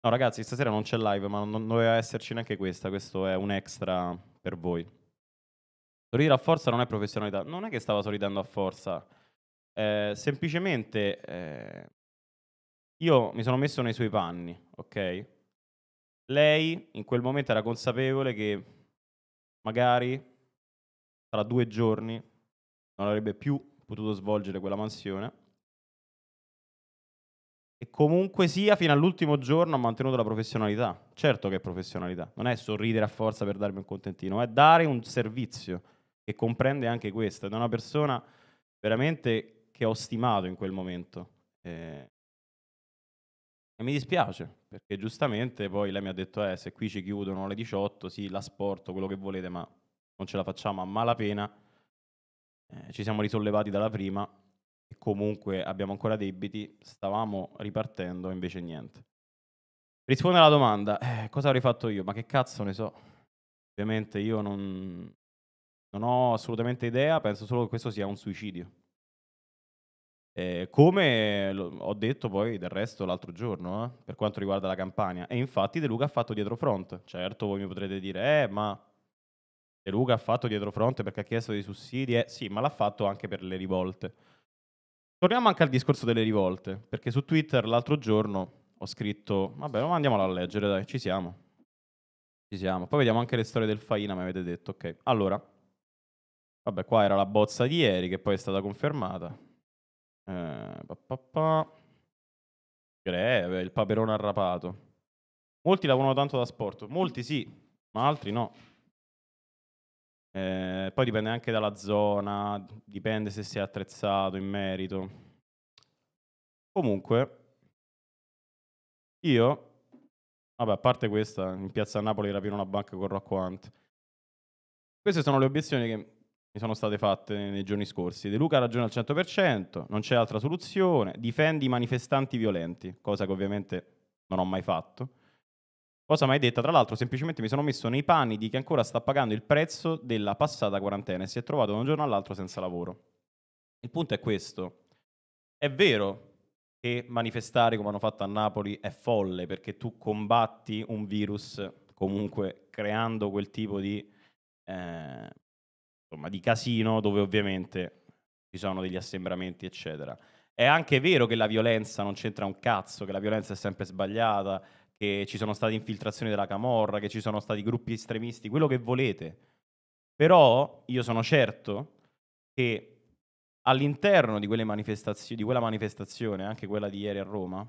No ragazzi, stasera non c'è live, ma non doveva esserci neanche questa, questo è un extra per voi? Sorridere a forza non è professionalità. Non è che stava sorridendo a forza. Eh, semplicemente eh, io mi sono messo nei suoi panni, ok? Lei in quel momento era consapevole che magari tra due giorni non avrebbe più potuto svolgere quella mansione e comunque sia, fino all'ultimo giorno ha mantenuto la professionalità. Certo che è professionalità. Non è sorridere a forza per darmi un contentino, è dare un servizio che comprende anche questo. Ed è una persona veramente che ho stimato in quel momento. Eh, e mi dispiace, perché giustamente poi lei mi ha detto, eh, se qui ci chiudono alle 18, sì, la sporto, quello che volete, ma non ce la facciamo a malapena. Eh, ci siamo risollevati dalla prima e comunque abbiamo ancora debiti, stavamo ripartendo, invece niente. Risponde alla domanda, eh, cosa avrei fatto io? Ma che cazzo ne so? Ovviamente io non, non ho assolutamente idea, penso solo che questo sia un suicidio. Eh, come ho detto poi del resto l'altro giorno, eh, per quanto riguarda la campagna, e infatti De Luca ha fatto dietro front. Certo, voi mi potrete dire, eh, ma De Luca ha fatto dietro front perché ha chiesto dei sussidi, eh, sì, ma l'ha fatto anche per le rivolte. Torniamo anche al discorso delle rivolte, perché su Twitter l'altro giorno ho scritto, vabbè, ma andiamola a leggere, dai, ci siamo. Ci siamo. Poi vediamo anche le storie del Faina, mi avete detto, ok. Allora, vabbè, qua era la bozza di ieri che poi è stata confermata. Eh, pa, pa, Greve, il paperone arrapato. Molti lavorano tanto da sport, molti sì, ma altri no. Eh, poi dipende anche dalla zona, dipende se sei attrezzato in merito. Comunque, io, vabbè, a parte questa, in piazza Napoli rapire una banca con Rocco Hunt. Queste sono le obiezioni che mi sono state fatte nei giorni scorsi. De Luca ha ragione al 100%, non c'è altra soluzione, difendi i manifestanti violenti, cosa che ovviamente non ho mai fatto. Cosa mai detta, tra l'altro, semplicemente mi sono messo nei panni di chi ancora sta pagando il prezzo della passata quarantena e si è trovato da un giorno all'altro senza lavoro. Il punto è questo. È vero che manifestare come hanno fatto a Napoli è folle perché tu combatti un virus comunque creando quel tipo di, eh, insomma, di casino dove ovviamente ci sono degli assembramenti, eccetera. È anche vero che la violenza non c'entra un cazzo, che la violenza è sempre sbagliata, che ci sono state infiltrazioni della Camorra, che ci sono stati gruppi estremisti, quello che volete. Però io sono certo che all'interno di, manifestazio- di quella manifestazione, anche quella di ieri a Roma,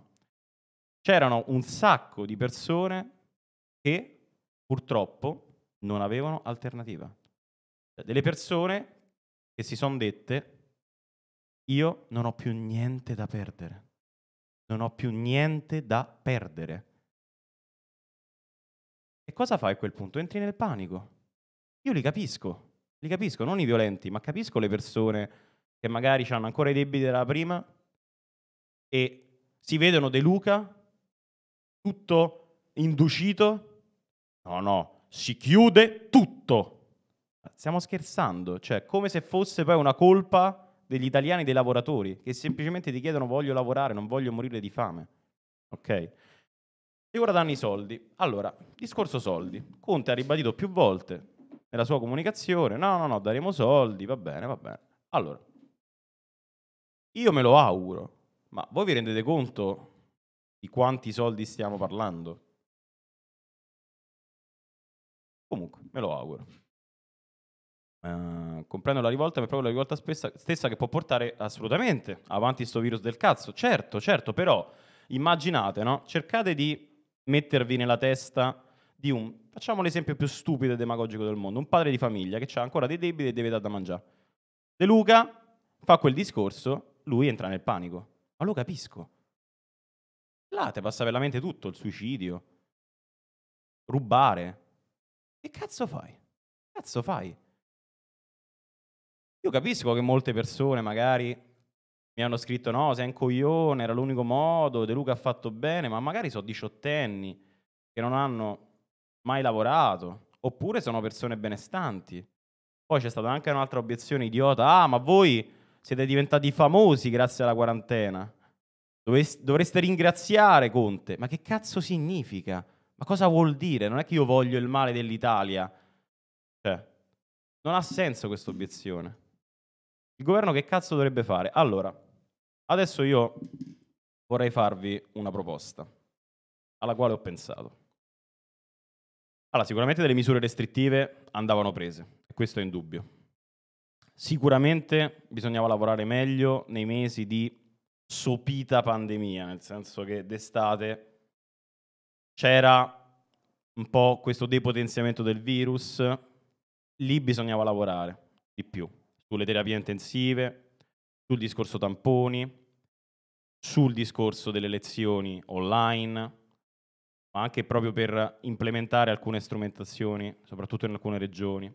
c'erano un sacco di persone che purtroppo non avevano alternativa. Cioè, delle persone che si sono dette io non ho più niente da perdere. Non ho più niente da perdere cosa fai a quel punto? Entri nel panico. Io li capisco, li capisco, non i violenti, ma capisco le persone che magari hanno ancora i debiti della prima e si vedono De Luca tutto inducito. No, no, si chiude tutto. Stiamo scherzando, cioè come se fosse poi una colpa degli italiani, dei lavoratori, che semplicemente ti chiedono voglio lavorare, non voglio morire di fame. Ok? E ora danno i soldi. Allora, discorso soldi. Conte ha ribadito più volte nella sua comunicazione, no, no, no, daremo soldi, va bene, va bene. Allora, io me lo auguro, ma voi vi rendete conto di quanti soldi stiamo parlando? Comunque, me lo auguro. Uh, comprendo la rivolta, ma è proprio la rivolta stessa, stessa che può portare assolutamente avanti sto virus del cazzo. Certo, certo, però immaginate, no? Cercate di mettervi nella testa di un, facciamo l'esempio più stupido e demagogico del mondo, un padre di famiglia che ha ancora dei debiti e deve dare da mangiare. De Luca fa quel discorso, lui entra nel panico. Ma lo capisco. Là te passa per la mente tutto, il suicidio, rubare. Che cazzo fai? Che cazzo fai? Io capisco che molte persone magari mi hanno scritto no, sei un coglione, era l'unico modo, De Luca ha fatto bene, ma magari sono diciottenni che non hanno mai lavorato, oppure sono persone benestanti. Poi c'è stata anche un'altra obiezione idiota, ah ma voi siete diventati famosi grazie alla quarantena, dovreste ringraziare Conte, ma che cazzo significa? Ma cosa vuol dire? Non è che io voglio il male dell'Italia. Cioè, non ha senso questa obiezione. Il governo che cazzo dovrebbe fare? Allora, Adesso io vorrei farvi una proposta alla quale ho pensato. Allora, sicuramente delle misure restrittive andavano prese, questo è in dubbio. Sicuramente bisognava lavorare meglio nei mesi di sopita pandemia, nel senso che d'estate c'era un po' questo depotenziamento del virus, lì bisognava lavorare di più, sulle terapie intensive, sul discorso tamponi, sul discorso delle lezioni online, ma anche proprio per implementare alcune strumentazioni, soprattutto in alcune regioni.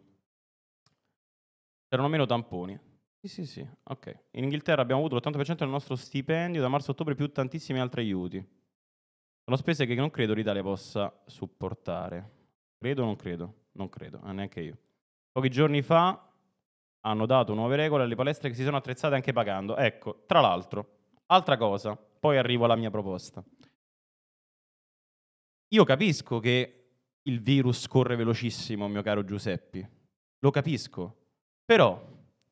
C'erano meno tamponi. Sì, sì, sì, ok. In Inghilterra abbiamo avuto l'80% del nostro stipendio da marzo a ottobre più tantissimi altri aiuti. Sono spese che non credo l'Italia possa supportare. Credo o non credo? Non credo, eh, neanche io. Pochi giorni fa hanno dato nuove regole alle palestre che si sono attrezzate anche pagando. Ecco, tra l'altro, altra cosa, poi arrivo alla mia proposta. Io capisco che il virus corre velocissimo, mio caro Giuseppi, lo capisco, però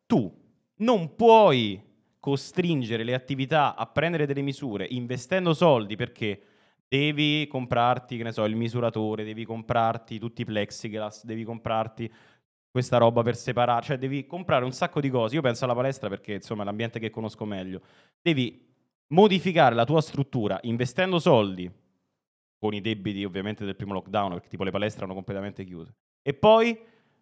tu non puoi costringere le attività a prendere delle misure investendo soldi perché devi comprarti, che ne so, il misuratore, devi comprarti tutti i plexiglass, devi comprarti questa roba per separare, cioè devi comprare un sacco di cose. Io penso alla palestra perché insomma è l'ambiente che conosco meglio. Devi modificare la tua struttura investendo soldi con i debiti ovviamente del primo lockdown perché tipo le palestre erano completamente chiuse. E poi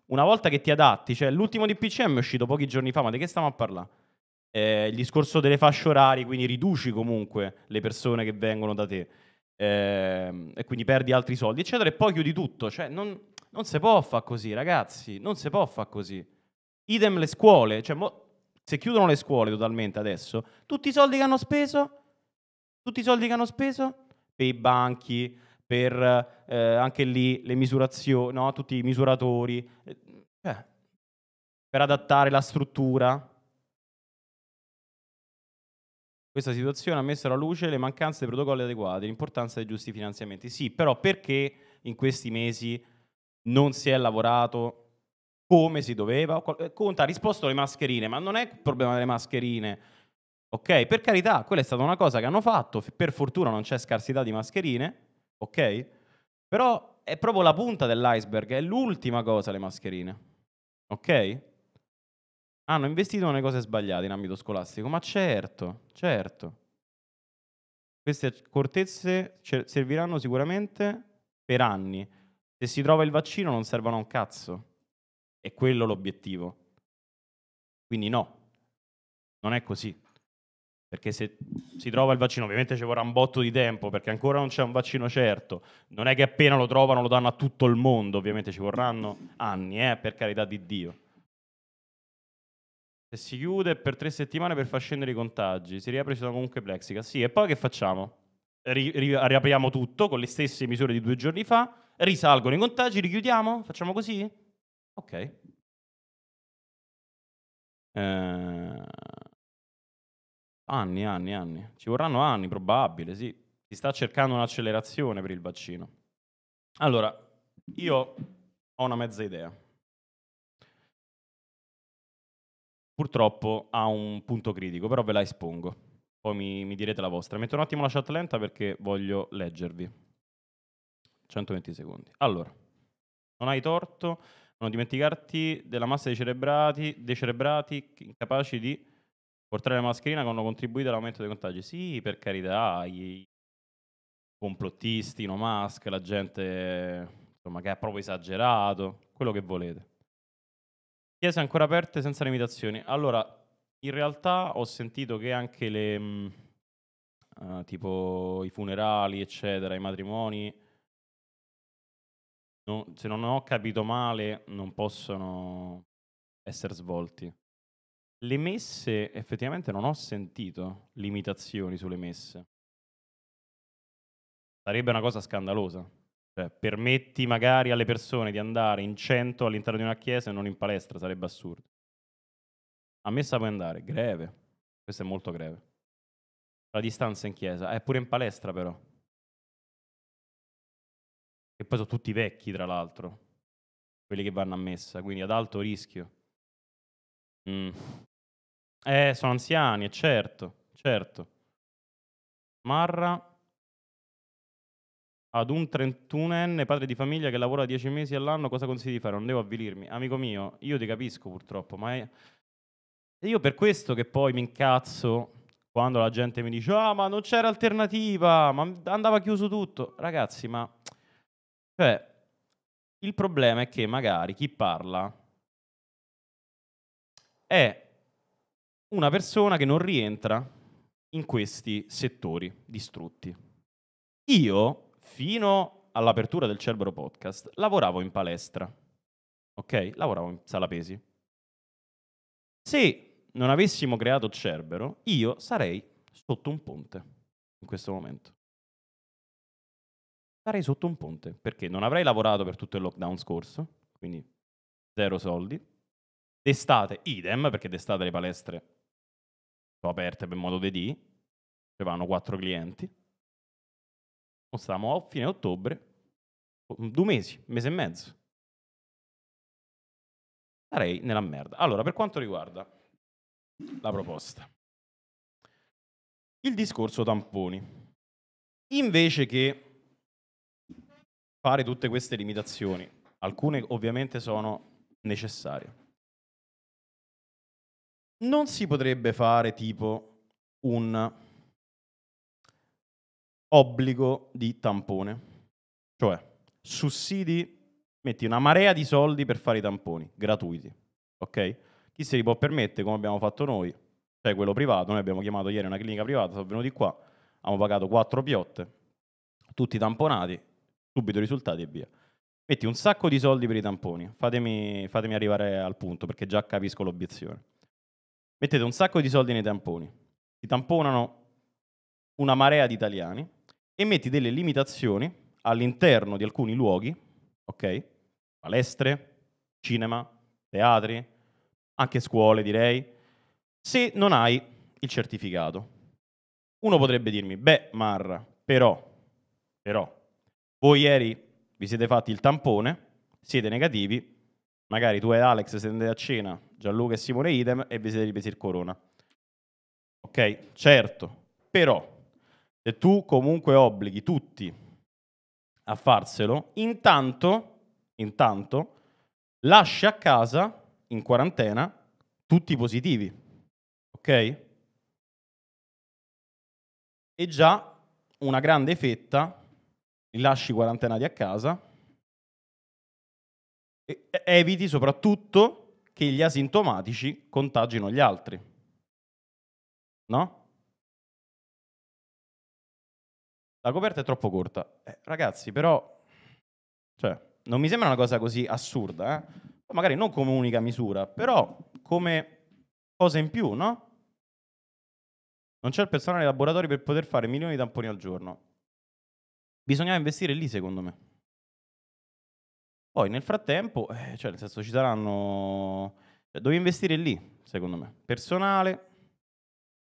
una volta che ti adatti, cioè l'ultimo DPCM è uscito pochi giorni fa, ma di che stiamo a parlare? Eh, il discorso delle fasce orari, quindi riduci comunque le persone che vengono da te eh, e quindi perdi altri soldi, eccetera, e poi chiudi tutto, cioè non non si può fare così, ragazzi, non si può fare così. Idem le scuole, cioè mo, se chiudono le scuole totalmente adesso, tutti i soldi che hanno speso, tutti i soldi che hanno speso per i banchi, per eh, anche lì le misurazioni, no? tutti i misuratori, eh, eh per adattare la struttura. Questa situazione ha messo alla luce le mancanze dei protocolli adeguati, l'importanza dei giusti finanziamenti. Sì, però perché in questi mesi non si è lavorato come si doveva. Conta ha risposto alle mascherine, ma non è il problema delle mascherine. Ok, per carità, quella è stata una cosa che hanno fatto, per fortuna non c'è scarsità di mascherine, ok? Però è proprio la punta dell'iceberg, è l'ultima cosa le mascherine. Ok? Hanno investito nelle cose sbagliate in ambito scolastico, ma certo, certo. Queste accortezze serviranno sicuramente per anni se si trova il vaccino non servono a un cazzo. È quello l'obiettivo. Quindi no, non è così. Perché se si trova il vaccino, ovviamente ci vorrà un botto di tempo, perché ancora non c'è un vaccino certo. Non è che appena lo trovano lo danno a tutto il mondo, ovviamente ci vorranno anni, eh, per carità di Dio. Se si chiude per tre settimane per far scendere i contagi, si riapre ci sono comunque plexica. Sì, e poi che facciamo? Ri- ri- riapriamo tutto con le stesse misure di due giorni fa risalgono i contagi, richiudiamo, facciamo così? Ok. Eh... Anni, anni, anni. Ci vorranno anni, probabile, sì. Si sta cercando un'accelerazione per il vaccino. Allora, io ho una mezza idea. Purtroppo ha un punto critico, però ve la espongo. Poi mi, mi direte la vostra. Metto un attimo la chat lenta perché voglio leggervi. 120 secondi. Allora, non hai torto, non dimenticarti della massa dei celebrati, dei celebrati incapaci di portare la mascherina che hanno contribuito all'aumento dei contagi. Sì, per carità, i complottisti, no mask, la gente insomma, che ha proprio esagerato, quello che volete. Chiese ancora aperte senza limitazioni. Allora, in realtà ho sentito che anche le, uh, tipo i funerali, eccetera, i matrimoni no, se non ho capito male, non possono essere svolti. Le messe, effettivamente non ho sentito limitazioni sulle messe. Sarebbe una cosa scandalosa. Cioè, permetti magari alle persone di andare in cento all'interno di una chiesa e non in palestra, sarebbe assurdo. A messa puoi andare, greve. Questo è molto greve. La distanza in chiesa, è pure in palestra però. E poi sono tutti vecchi, tra l'altro, quelli che vanno a messa, quindi ad alto rischio. Mm. Eh, sono anziani, è certo, certo. Marra ad un 31enne padre di famiglia che lavora 10 mesi all'anno, cosa consigli di fare? Non devo avvilirmi. Amico mio, io ti capisco purtroppo, ma è... io per questo che poi mi incazzo quando la gente mi dice "Ah, ma non c'era alternativa, ma andava chiuso tutto". Ragazzi, ma cioè, il problema è che magari chi parla è una persona che non rientra in questi settori distrutti. Io, fino all'apertura del Cerbero Podcast, lavoravo in palestra. Ok? Lavoravo in sala pesi. Se non avessimo creato Cerbero, io sarei sotto un ponte in questo momento sarei sotto un ponte, perché non avrei lavorato per tutto il lockdown scorso, quindi zero soldi. D'estate, idem, perché d'estate le palestre sono aperte per modo di D, ci cioè vanno quattro clienti. Non stiamo a fine ottobre, due mesi, mese e mezzo. Sarei nella merda. Allora, per quanto riguarda la proposta. Il discorso tamponi. Invece che fare tutte queste limitazioni. Alcune ovviamente sono necessarie. Non si potrebbe fare tipo un obbligo di tampone, cioè sussidi, metti una marea di soldi per fare i tamponi gratuiti, ok? Chi se li può permettere, come abbiamo fatto noi, cioè quello privato, noi abbiamo chiamato ieri una clinica privata, sono venuti qua, abbiamo pagato quattro piotte, tutti tamponati, subito i risultati e via. Metti un sacco di soldi per i tamponi, fatemi, fatemi arrivare al punto perché già capisco l'obiezione. Mettete un sacco di soldi nei tamponi, si tamponano una marea di italiani e metti delle limitazioni all'interno di alcuni luoghi, ok? Palestre, cinema, teatri, anche scuole direi, se non hai il certificato. Uno potrebbe dirmi, beh Marra, però, però, voi ieri vi siete fatti il tampone, siete negativi, magari tu e Alex siete andati a cena, Gianluca e Simone idem, e vi siete ripresi il corona. Ok, certo, però se tu comunque obblighi tutti a farselo, intanto, intanto lascia a casa, in quarantena, tutti i positivi. Ok? E già una grande fetta li lasci quarantenati a casa e eviti soprattutto che gli asintomatici contagino gli altri. No? La coperta è troppo corta. Eh, ragazzi, però... Cioè, non mi sembra una cosa così assurda, eh? Magari non come unica misura, però come cosa in più, no? Non c'è il personale dei laboratori per poter fare milioni di tamponi al giorno bisognava investire lì, secondo me. Poi nel frattempo, eh, cioè nel senso ci saranno... Cioè, dovevi investire lì, secondo me. Personale,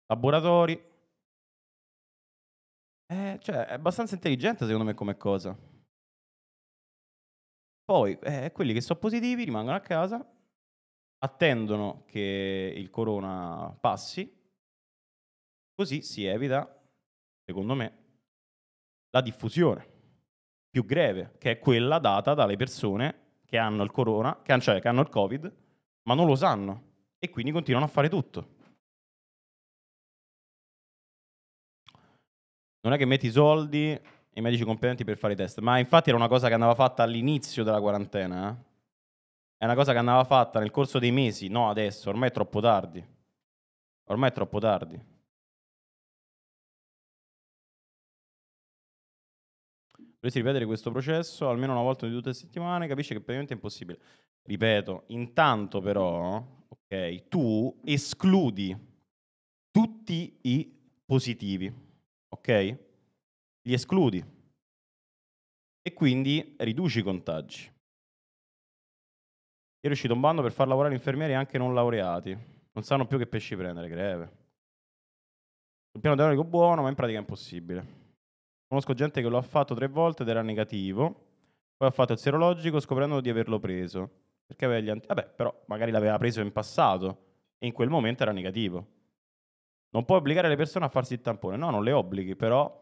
laboratori. Eh, cioè è abbastanza intelligente secondo me come cosa. Poi eh, quelli che sono positivi rimangono a casa, attendono che il corona passi, così si evita, secondo me, la diffusione più greve, che è quella data dalle persone che hanno il corona, che, cioè che hanno il covid, ma non lo sanno e quindi continuano a fare tutto. Non è che metti i soldi e i medici competenti per fare i test, ma infatti era una cosa che andava fatta all'inizio della quarantena. Eh? È una cosa che andava fatta nel corso dei mesi, no adesso, ormai è troppo tardi. Ormai è troppo tardi. dovessi ripetere questo processo almeno una volta ogni tutte le settimane, capisci che praticamente è impossibile. Ripeto, intanto però, ok, tu escludi tutti i positivi, ok? Li escludi e quindi riduci i contagi. Io è uscito un bando per far lavorare infermieri anche non laureati. Non sanno più che pesci prendere, greve. Il piano teorico buono, ma in pratica è impossibile. Conosco gente che lo ha fatto tre volte ed era negativo. Poi ha fatto il serologico scoprendo di averlo preso. Perché aveva gli anti... Vabbè, però magari l'aveva preso in passato e in quel momento era negativo. Non puoi obbligare le persone a farsi il tampone. No, non le obblighi, però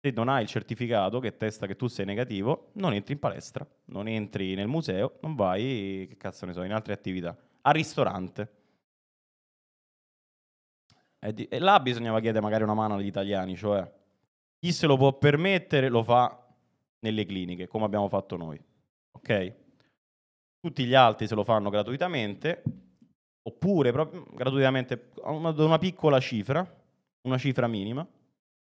se non hai il certificato che testa che tu sei negativo, non entri in palestra, non entri nel museo, non vai, che cazzo ne so, in altre attività. Al ristorante. E, di... e là bisognava chiedere magari una mano agli italiani, cioè chi se lo può permettere lo fa nelle cliniche, come abbiamo fatto noi. Ok? Tutti gli altri se lo fanno gratuitamente, oppure proprio gratuitamente, una, una piccola cifra, una cifra minima.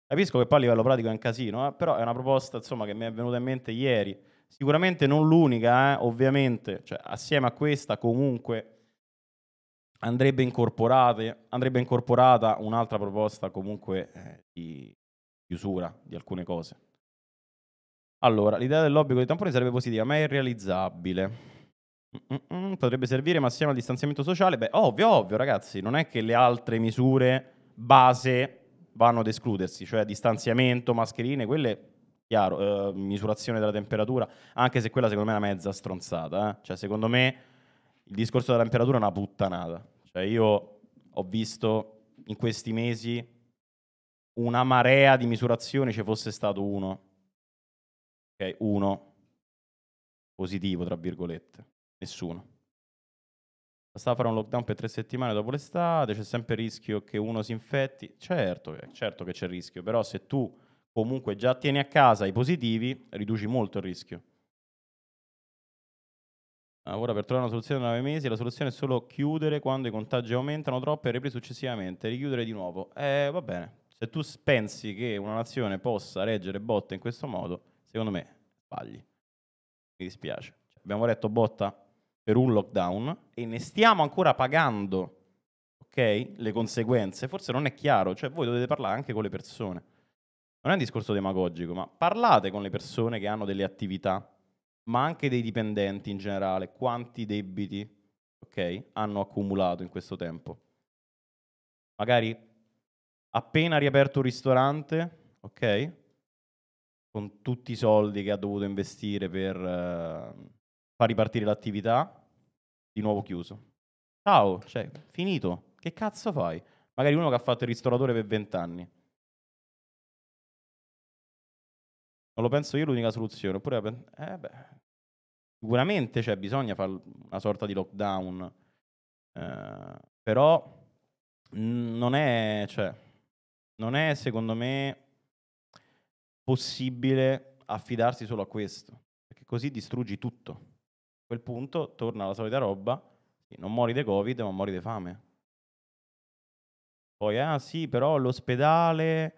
Capisco che poi a livello pratico è un casino, eh? però è una proposta insomma, che mi è venuta in mente ieri. Sicuramente non l'unica, eh? ovviamente, cioè, assieme a questa comunque andrebbe, andrebbe incorporata un'altra proposta comunque eh, di chiusura di alcune cose. Allora, l'idea dell'obbligo dei tamponi sarebbe positiva, ma è irrealizzabile. Mm-mm, potrebbe servire ma massimo al distanziamento sociale? Beh, ovvio, ovvio, ragazzi, non è che le altre misure base vanno ad escludersi, cioè distanziamento, mascherine, quelle chiaro, eh, misurazione della temperatura, anche se quella secondo me è una mezza stronzata, eh? cioè secondo me il discorso della temperatura è una puttanata. Cioè io ho visto in questi mesi una marea di misurazioni ci fosse stato uno. Ok, uno positivo, tra virgolette. Nessuno. Bastava fare un lockdown per tre settimane dopo l'estate, c'è sempre il rischio che uno si infetti. Certo, eh, certo che c'è il rischio, però se tu comunque già tieni a casa i positivi, riduci molto il rischio. Ah, ora per trovare una soluzione da nove mesi, la soluzione è solo chiudere quando i contagi aumentano troppo e riprese successivamente, richiudere di nuovo. Eh, va bene, se tu pensi che una nazione possa reggere botta in questo modo, secondo me sbagli. Mi dispiace. Cioè, abbiamo retto botta per un lockdown e ne stiamo ancora pagando okay, le conseguenze. Forse non è chiaro, cioè voi dovete parlare anche con le persone. Non è un discorso demagogico, ma parlate con le persone che hanno delle attività, ma anche dei dipendenti in generale, quanti debiti okay, hanno accumulato in questo tempo. Magari appena riaperto un ristorante, ok? Con tutti i soldi che ha dovuto investire per uh, far ripartire l'attività, di nuovo chiuso. Ciao, cioè, finito. Che cazzo fai? Magari uno che ha fatto il ristoratore per vent'anni. Non lo penso io l'unica soluzione. Oppure, eh beh, sicuramente cioè, bisogna fare una sorta di lockdown, eh, però non è... Cioè, non è secondo me possibile affidarsi solo a questo, perché così distruggi tutto. A quel punto torna la solita roba, non muori di Covid ma muori di fame. Poi, ah sì, però l'ospedale,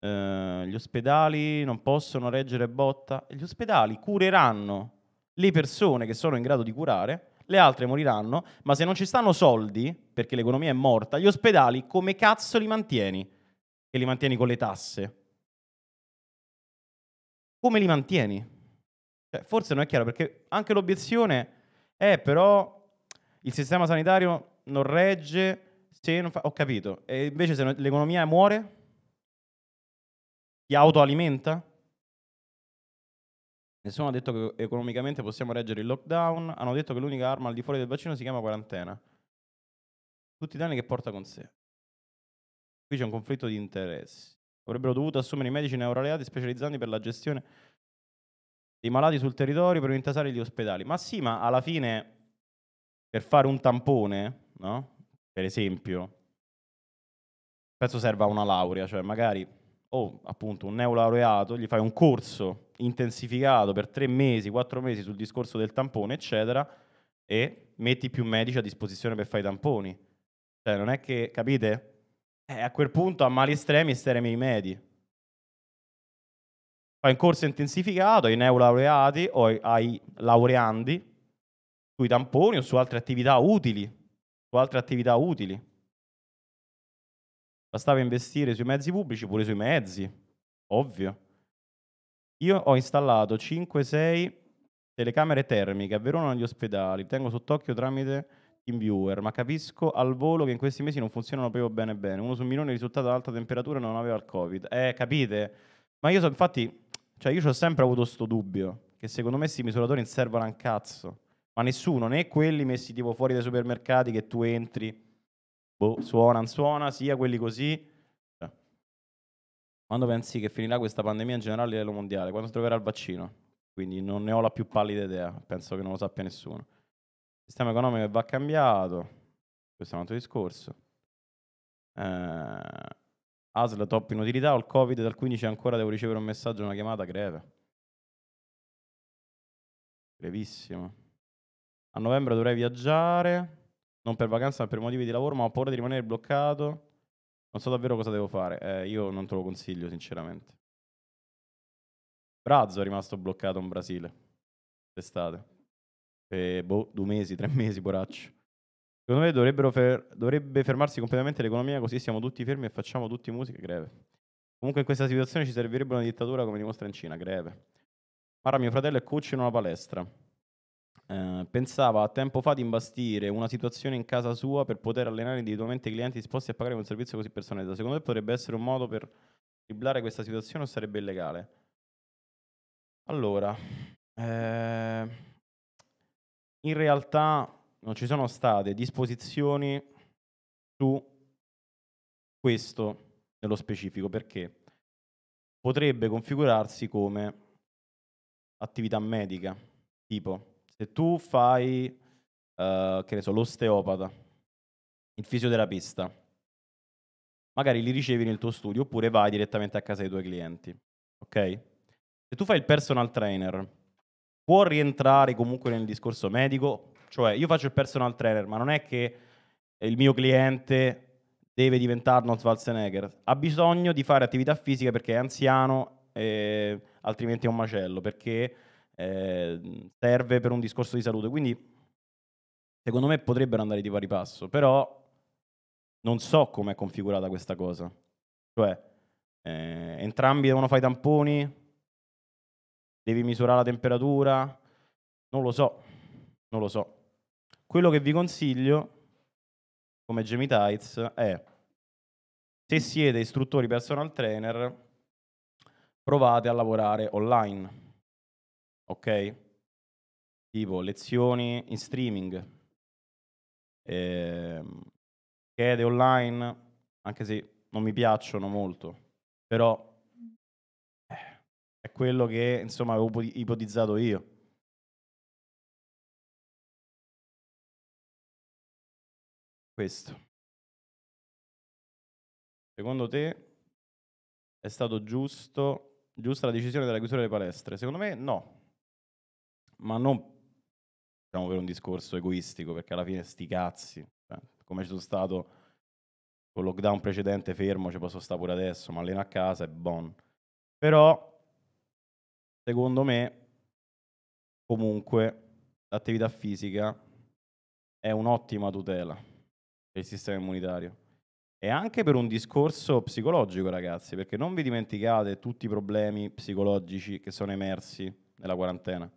eh, gli ospedali non possono reggere botta. Gli ospedali cureranno le persone che sono in grado di curare, le altre moriranno, ma se non ci stanno soldi, perché l'economia è morta, gli ospedali come cazzo li mantieni? che li mantieni con le tasse, come li mantieni? Cioè, forse non è chiaro perché anche l'obiezione è però il sistema sanitario non regge se non fa... Ho capito. E invece se l'economia muore? ti autoalimenta? Nessuno ha detto che economicamente possiamo reggere il lockdown, hanno detto che l'unica arma al di fuori del vaccino si chiama quarantena. Tutti i danni che porta con sé. Qui c'è un conflitto di interessi. Avrebbero dovuto assumere i medici neuroleati specializzati per la gestione dei malati sul territorio per intasare gli ospedali. Ma sì, ma alla fine per fare un tampone, no? Per esempio, penso serva una laurea, cioè magari o oh, appunto un neolaureato gli fai un corso intensificato per tre mesi, quattro mesi sul discorso del tampone, eccetera, e metti più medici a disposizione per fare i tamponi. Cioè, non è che, capite? E eh, a quel punto a mali estremi estremi medi. Fai un corso intensificato ai neolaureati o ai laureandi sui tamponi o su altre attività utili, su altre attività utili. Bastava investire sui mezzi pubblici, pure sui mezzi, ovvio. Io ho installato 5-6 telecamere termiche a Verona negli ospedali, tengo sott'occhio tramite in viewer, ma capisco al volo che in questi mesi non funzionano proprio bene bene. Uno su un milione risultato ad alta temperatura non aveva il Covid. Eh, capite? Ma io so, infatti, cioè io ho sempre avuto questo dubbio, che secondo me questi misuratori non servono a un cazzo. Ma nessuno, né quelli messi tipo fuori dai supermercati che tu entri, boh, suona, non suona, sia quelli così. Cioè. Quando pensi che finirà questa pandemia in generale a livello mondiale? Quando si troverà il vaccino? Quindi non ne ho la più pallida idea, penso che non lo sappia nessuno. Sistema economico che va cambiato, questo è un altro discorso. Eh, ASL top in utilità, ho il Covid dal 15 ancora devo ricevere un messaggio, una chiamata, greve. Brevissimo. A novembre dovrei viaggiare, non per vacanza ma per motivi di lavoro, ma ho paura di rimanere bloccato. Non so davvero cosa devo fare. Eh, io non te lo consiglio, sinceramente. Brazzo è rimasto bloccato in Brasile. D'estate per boh, due mesi, tre mesi, poraccio. Secondo me fer- dovrebbe fermarsi completamente l'economia, così siamo tutti fermi e facciamo tutti musica greve. Comunque in questa situazione ci servirebbe una dittatura come dimostra in Cina, greve. Mara, mio fratello, è coach in una palestra. Eh, pensava a tempo fa di imbastire una situazione in casa sua per poter allenare individualmente i clienti disposti a pagare un servizio così personalizzato. Secondo me potrebbe essere un modo per riblare questa situazione o sarebbe illegale? Allora, eh, in realtà non ci sono state disposizioni su questo nello specifico perché potrebbe configurarsi come attività medica, tipo se tu fai, eh, che ne so, l'osteopata, il fisioterapista, magari li ricevi nel tuo studio oppure vai direttamente a casa dei tuoi clienti, ok? Se tu fai il personal trainer, può rientrare comunque nel discorso medico? Cioè, io faccio il personal trainer, ma non è che il mio cliente deve diventare non Schwarzenegger. Ha bisogno di fare attività fisica perché è anziano, eh, altrimenti è un macello, perché eh, serve per un discorso di salute. Quindi, secondo me, potrebbero andare di pari passo, però non so come è configurata questa cosa. Cioè, eh, entrambi devono fare i tamponi, Devi misurare la temperatura? Non lo so, non lo so. Quello che vi consiglio, come Jamie Tights, è se siete istruttori personal trainer, provate a lavorare online. Ok? Tipo lezioni in streaming, eh, online, anche se non mi piacciono molto, però quello che insomma avevo ipotizzato io. Questo. Secondo te è stato giusto, giusta la decisione della chiusura delle palestre? Secondo me no, ma non diciamo, per un discorso egoistico, perché alla fine sti cazzi, cioè, come ci sono stato col lockdown precedente fermo, ci posso stare pure adesso, ma alleno a casa è bon. Però secondo me comunque l'attività fisica è un'ottima tutela per il sistema immunitario. E anche per un discorso psicologico, ragazzi, perché non vi dimenticate tutti i problemi psicologici che sono emersi nella quarantena.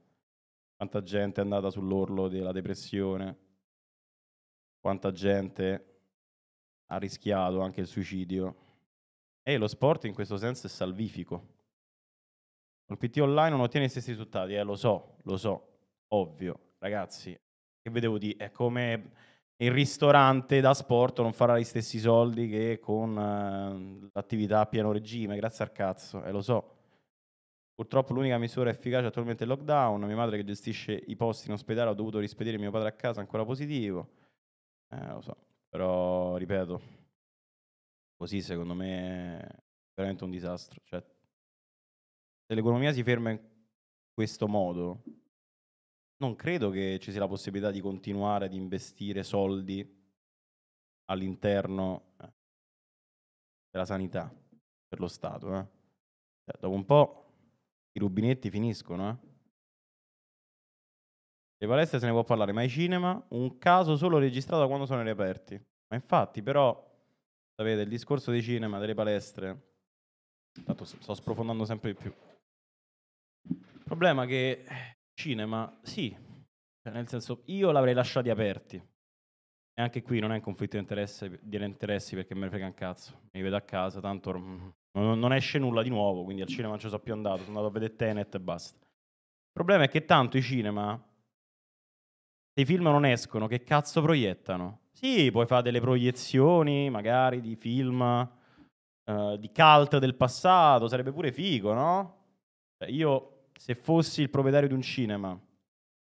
Quanta gente è andata sull'orlo della depressione, quanta gente ha rischiato anche il suicidio. E lo sport in questo senso è salvifico. Col PT online non ottiene gli stessi risultati, eh, lo so, lo so, ovvio. Ragazzi, che vedevo dire? È come il ristorante da sport non farà gli stessi soldi che con eh, l'attività a pieno regime, grazie al cazzo, e eh, lo so. Purtroppo l'unica misura efficace attualmente è il lockdown, mia madre che gestisce i posti in ospedale, ho dovuto rispedire mio padre a casa ancora positivo. Eh, lo so, però ripeto, così secondo me è veramente un disastro. Cioè, se l'economia si ferma in questo modo, non credo che ci sia la possibilità di continuare ad investire soldi all'interno eh, della sanità per lo Stato. Eh. Cioè, dopo un po' i rubinetti finiscono. Eh. Le palestre se ne può parlare, ma i cinema, un caso solo registrato quando sono riaperti. Ma infatti, però, sapete, il discorso dei cinema, delle palestre, tanto sto sprofondando sempre di più problema è che eh, cinema, sì, cioè, nel senso io l'avrei lasciati aperti. E anche qui non è un conflitto di, interesse, di interessi perché me ne frega un cazzo. Mi vedo a casa, tanto non, non esce nulla di nuovo, quindi al cinema non ci sono più andato, sono andato a vedere Tenet e basta. Il problema è che tanto i cinema, se i film non escono, che cazzo proiettano? Sì, puoi fare delle proiezioni, magari, di film, eh, di cult del passato, sarebbe pure figo, no? Cioè, io se fossi il proprietario di un cinema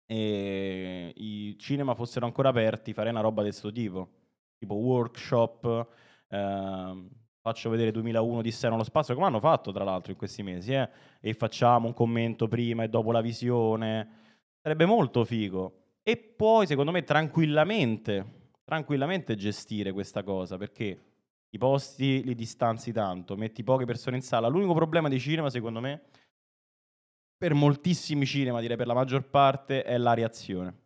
e i cinema fossero ancora aperti, farei una roba di questo tipo, tipo workshop, ehm, faccio vedere 2001 di Sera nello spazio, come hanno fatto tra l'altro in questi mesi, eh? e facciamo un commento prima e dopo la visione, sarebbe molto figo. E poi, secondo me, tranquillamente, tranquillamente gestire questa cosa, perché i posti li distanzi tanto, metti poche persone in sala. L'unico problema di cinema, secondo me, è per moltissimi cinema, direi per la maggior parte, è la reazione.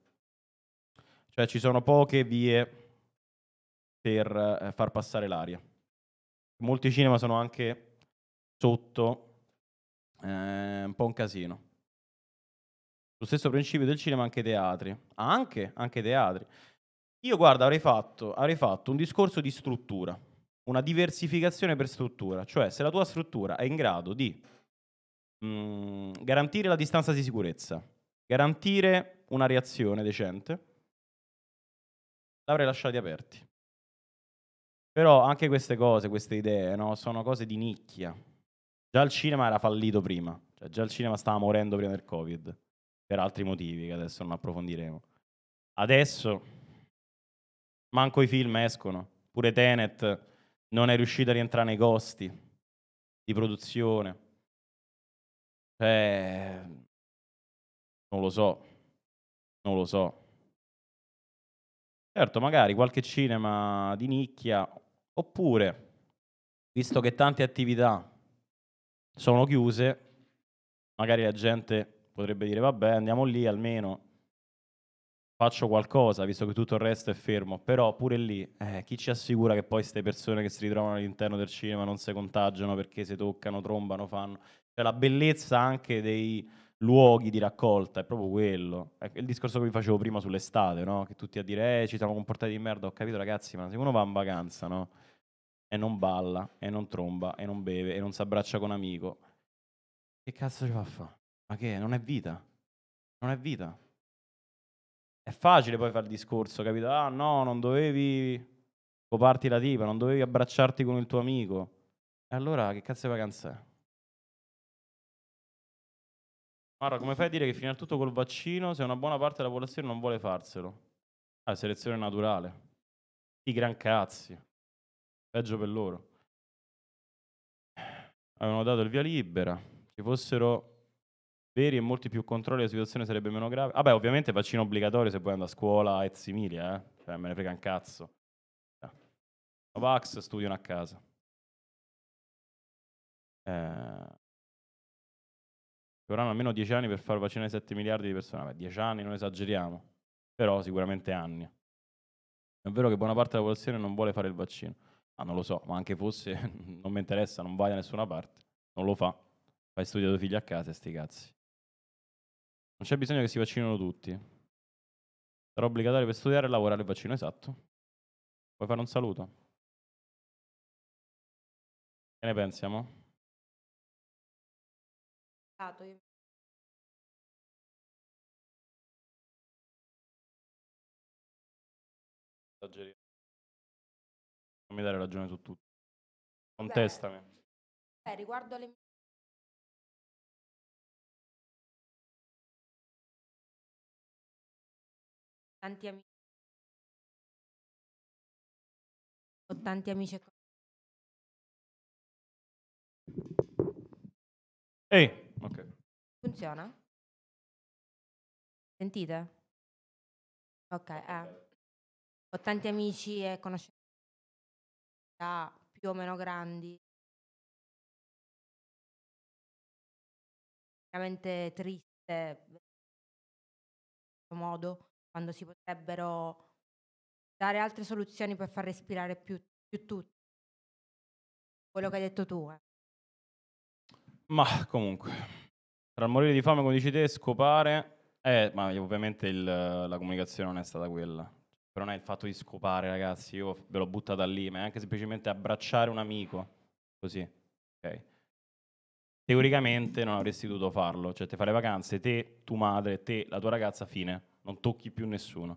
Cioè ci sono poche vie per eh, far passare l'aria. Molti cinema sono anche sotto eh, un po' un casino. Lo stesso principio del cinema anche i teatri. anche, anche teatri. Io guarda, avrei fatto, avrei fatto un discorso di struttura, una diversificazione per struttura, cioè se la tua struttura è in grado di Mm, garantire la distanza di sicurezza, garantire una reazione decente, l'avrei lasciati aperti. Però anche queste cose, queste idee, no, sono cose di nicchia. Già il cinema era fallito prima, cioè già il cinema stava morendo prima del Covid, per altri motivi che adesso non approfondiremo. Adesso manco i film escono, pure Tenet non è riuscito a rientrare nei costi di produzione. Eh, non lo so, non lo so. Certo, magari qualche cinema di nicchia, oppure, visto che tante attività sono chiuse, magari la gente potrebbe dire vabbè andiamo lì almeno, faccio qualcosa, visto che tutto il resto è fermo, però pure lì eh, chi ci assicura che poi queste persone che si ritrovano all'interno del cinema non si contagiano perché si toccano, trombano, fanno... Cioè, la bellezza anche dei luoghi di raccolta è proprio quello. È il discorso che vi facevo prima sull'estate, no? Che tutti a dire, eh, ci siamo comportati di merda, ho capito ragazzi, ma se uno va in vacanza, no? E non balla, e non tromba, e non beve, e non si abbraccia con un amico, che cazzo ci fa fare Ma che? Non è vita. Non è vita. È facile poi fare il discorso, capito? Ah no, non dovevi coparti la tipa, non dovevi abbracciarti con il tuo amico. E allora che cazzo di vacanza è? Allora, come fai a dire che finirà tutto col vaccino se una buona parte della popolazione non vuole farselo? Ah, selezione naturale. I gran cazzi. Peggio per loro. Avevano dato il via libera. Se fossero veri e molti più controlli la situazione sarebbe meno grave. Vabbè, ovviamente vaccino obbligatorio se poi andare a scuola e similia, eh. Cioè, me ne frega un cazzo. No. Ah. Novax studiano a casa. Eh, ci vorranno almeno 10 anni per far vaccinare 7 miliardi di persone. Beh, 10 anni non esageriamo, però sicuramente anni. È vero che buona parte della popolazione non vuole fare il vaccino. Ah, non lo so, ma anche fosse, non mi interessa, non vai da nessuna parte, non lo fa. Fai studio ai figli a casa e sti cazzi. Non c'è bisogno che si vaccinino tutti. Sarà obbligatorio per studiare e lavorare il vaccino, esatto. Vuoi fare un saluto? Che ne pensiamo? lato esatto, Esageriamo. Non mi dare ragione su tutto. Contestami. Beh, beh, riguardo alle tanti amici ho tanti amici e Ehi, Ok. Funziona? Sentite? Ok, eh. Ho tanti amici e conoscenti da più o meno grandi. Veramente triste in questo modo quando si potrebbero dare altre soluzioni per far respirare più, più tutti. Quello che hai detto tu. Eh. Ma comunque, tra morire di fame, come dici te, scopare... Eh, ma ovviamente il, la comunicazione non è stata quella. Però non è il fatto di scopare, ragazzi, io ve l'ho buttata lì, ma è anche semplicemente abbracciare un amico, così, ok? Teoricamente non avresti dovuto farlo, cioè te fare vacanze, te, tua madre, te, la tua ragazza, fine, non tocchi più nessuno.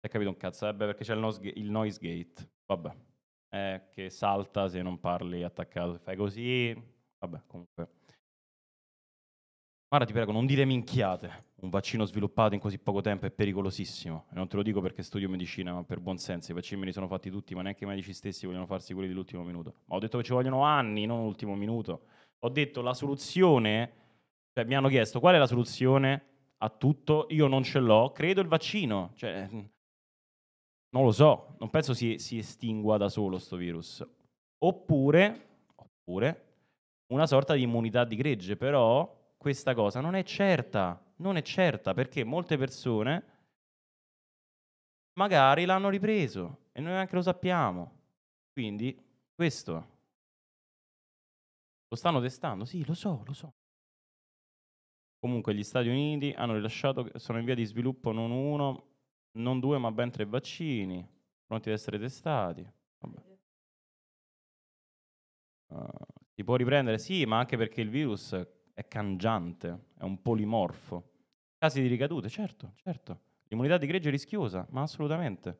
Hai capito un cazzo? Eh, beh, perché c'è il, noise, il noise gate, vabbè, eh, che salta se non parli attaccato, fai così, Vabbè, comunque. Guarda, ti prego, non dire minchiate. Un vaccino sviluppato in così poco tempo è pericolosissimo. E non te lo dico perché studio medicina, ma per buon senso. I vaccini me li sono fatti tutti, ma neanche i medici stessi vogliono farsi quelli dell'ultimo minuto. Ma ho detto che ci vogliono anni, non l'ultimo minuto. Ho detto la soluzione, cioè mi hanno chiesto qual è la soluzione a tutto. Io non ce l'ho, credo il vaccino. Cioè, mm, non lo so, non penso si, si estingua da solo questo virus. Oppure, oppure una sorta di immunità di gregge, però questa cosa non è certa, non è certa perché molte persone magari l'hanno ripreso e noi neanche lo sappiamo. Quindi questo lo stanno testando, sì, lo so, lo so. Comunque gli Stati Uniti hanno rilasciato, sono in via di sviluppo non uno, non due, ma ben tre vaccini, pronti ad essere testati. Vabbè. Uh si può riprendere? Sì, ma anche perché il virus è cangiante, è un polimorfo. Casi di ricadute, certo, certo. L'immunità di gregge è rischiosa, ma assolutamente.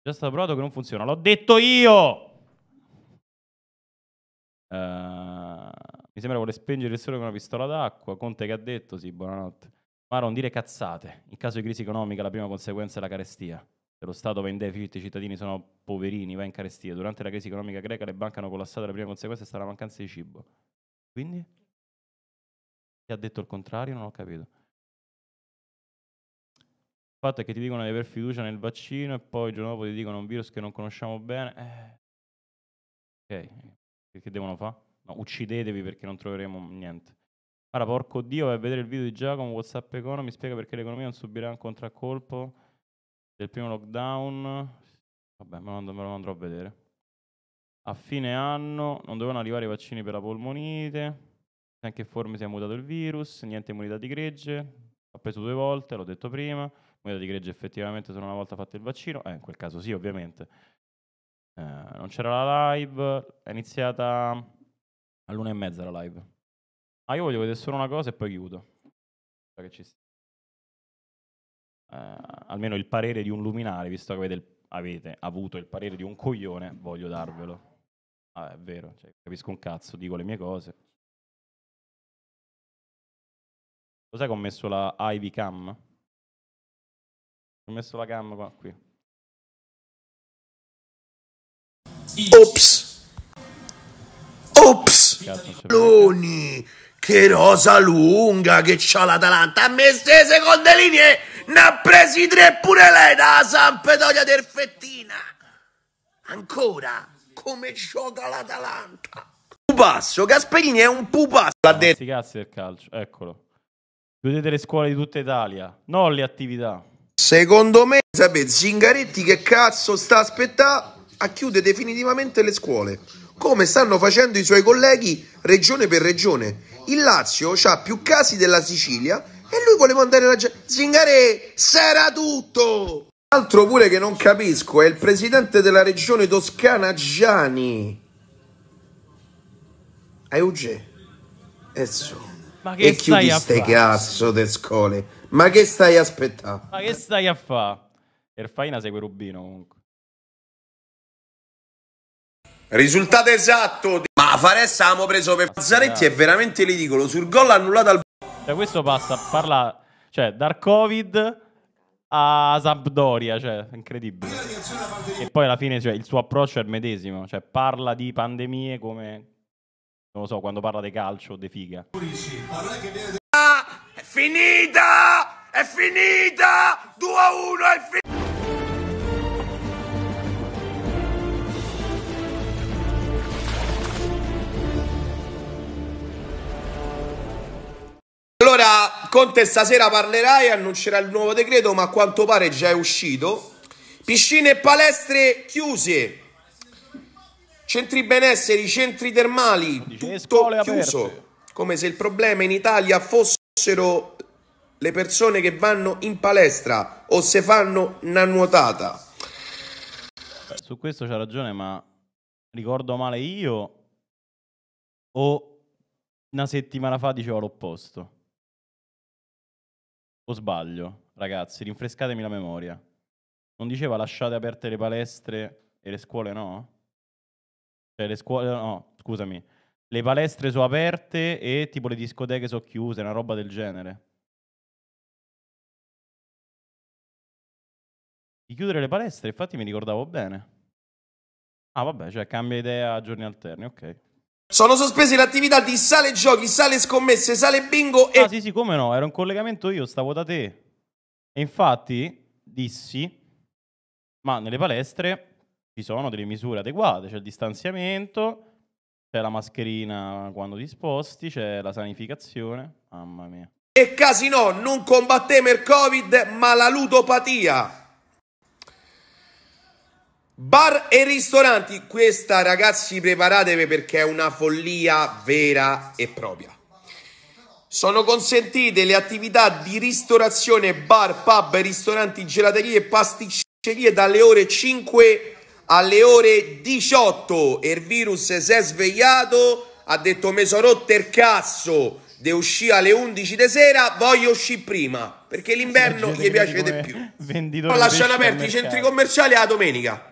Già stato provato che non funziona. L'ho detto io! Uh, mi sembra vuole spengere il sole con una pistola d'acqua. Conte che ha detto, sì, buonanotte. Ma non dire cazzate. In caso di crisi economica la prima conseguenza è la carestia dello Stato va in deficit, i cittadini sono poverini, va in carestia. Durante la crisi economica greca le banche hanno collassato, la prima conseguenza è stata la mancanza di cibo. Quindi? Chi ha detto il contrario? Non ho capito. Il fatto è che ti dicono di aver fiducia nel vaccino e poi il giorno dopo ti dicono un virus che non conosciamo bene. Eh. Ok, che, devono fare? No, uccidetevi perché non troveremo niente. Ora, porco Dio, vai a vedere il video di Giacomo, WhatsApp Economy, spiega perché l'economia non subirà un contraccolpo del primo lockdown, vabbè me lo, andrò, me lo andrò a vedere. A fine anno non dovevano arrivare i vaccini per la polmonite, neanche forme si è mutato il virus, niente immunità di gregge, ha preso due volte, l'ho detto prima, immunità di gregge effettivamente solo una volta fatto il vaccino, eh, in quel caso sì ovviamente. Eh, non c'era la live, è iniziata all'una e mezza la live. Ah, io voglio vedere solo una cosa e poi chiudo. Che ci sta eh, almeno il parere di un luminare, visto che avete, avete, avuto il parere di un coglione, voglio darvelo. Ah, è vero, cioè, capisco un cazzo, dico le mie cose. Cos'è che ho messo la Ivy Cam? Ho messo la cam qua, qui. Ops! Ops! Cazzo, che rosa lunga che c'ha l'Atalanta, ha messo le seconde linee, ne ha presi tre pure lei dalla Sampdoria Terfettina. Ancora, come gioca l'Atalanta. Pupasso, Gasperini è un pupasso. L'ha detto. Sti cazzi del calcio, eccolo. Chiudete le scuole di tutta Italia, non le attività. Secondo me, sapete, Zingaretti che cazzo sta aspettando a chiudere definitivamente le scuole come stanno facendo i suoi colleghi regione per regione. Il Lazio ha più casi della Sicilia e lui vuole mandare la gente. Zingare, sarà tutto! Altro pure che non capisco è il presidente della regione toscana Gianni. Euge. Esso. Ma che e chiudi ste cazzo de scole. Ma che stai aspettando? Ma che stai a fare? Erfaina segue Rubino comunque. Risultato esatto. Ma Faressa abbiamo preso per Mazzaretti è veramente ridicolo. Sul gol annullato al... Cioè questo passa, parla... Cioè, dal Covid a Sampdoria, cioè, incredibile. E poi alla fine cioè, il suo approccio è il medesimo, cioè parla di pandemie come, non lo so, quando parla di calcio o di figa. Ah, è finita! È finita! 2 a 1 è finita! Allora, Conte stasera parlerà e annuncerà il nuovo decreto, ma a quanto pare già è uscito. Piscine e palestre chiuse. Centri benesseri, centri termali, tutto chiuso. Come se il problema in Italia fossero le persone che vanno in palestra o se fanno una nuotata. Su questo c'ha ragione, ma ricordo male io o una settimana fa dicevo l'opposto. O sbaglio? Ragazzi, rinfrescatemi la memoria. Non diceva lasciate aperte le palestre e le scuole no? Cioè le scuole no, scusami. Le palestre sono aperte e tipo le discoteche sono chiuse, una roba del genere. Di chiudere le palestre, infatti mi ricordavo bene. Ah vabbè, cioè cambia idea a giorni alterni, ok. Sono sospese le attività di sale giochi, sale scommesse, sale bingo e... Ah sì sì, come no, era un collegamento io, stavo da te. E infatti dissi, ma nelle palestre ci sono delle misure adeguate, c'è il distanziamento, c'è la mascherina quando ti sposti, c'è la sanificazione. Mamma mia. E casino, non combattemer Covid, ma la ludopatia. Bar e ristoranti, questa ragazzi preparatevi perché è una follia vera e propria. Sono consentite le attività di ristorazione, bar, pub, ristoranti, gelaterie e pasticcerie dalle ore 5 alle ore 18 e il virus si è svegliato, ha detto mi sono rotto il cazzo, devo uscire alle 11 di sera, voglio uscire prima, perché l'inverno gli piace di più. Lasciano aperti i centri commerciali la domenica.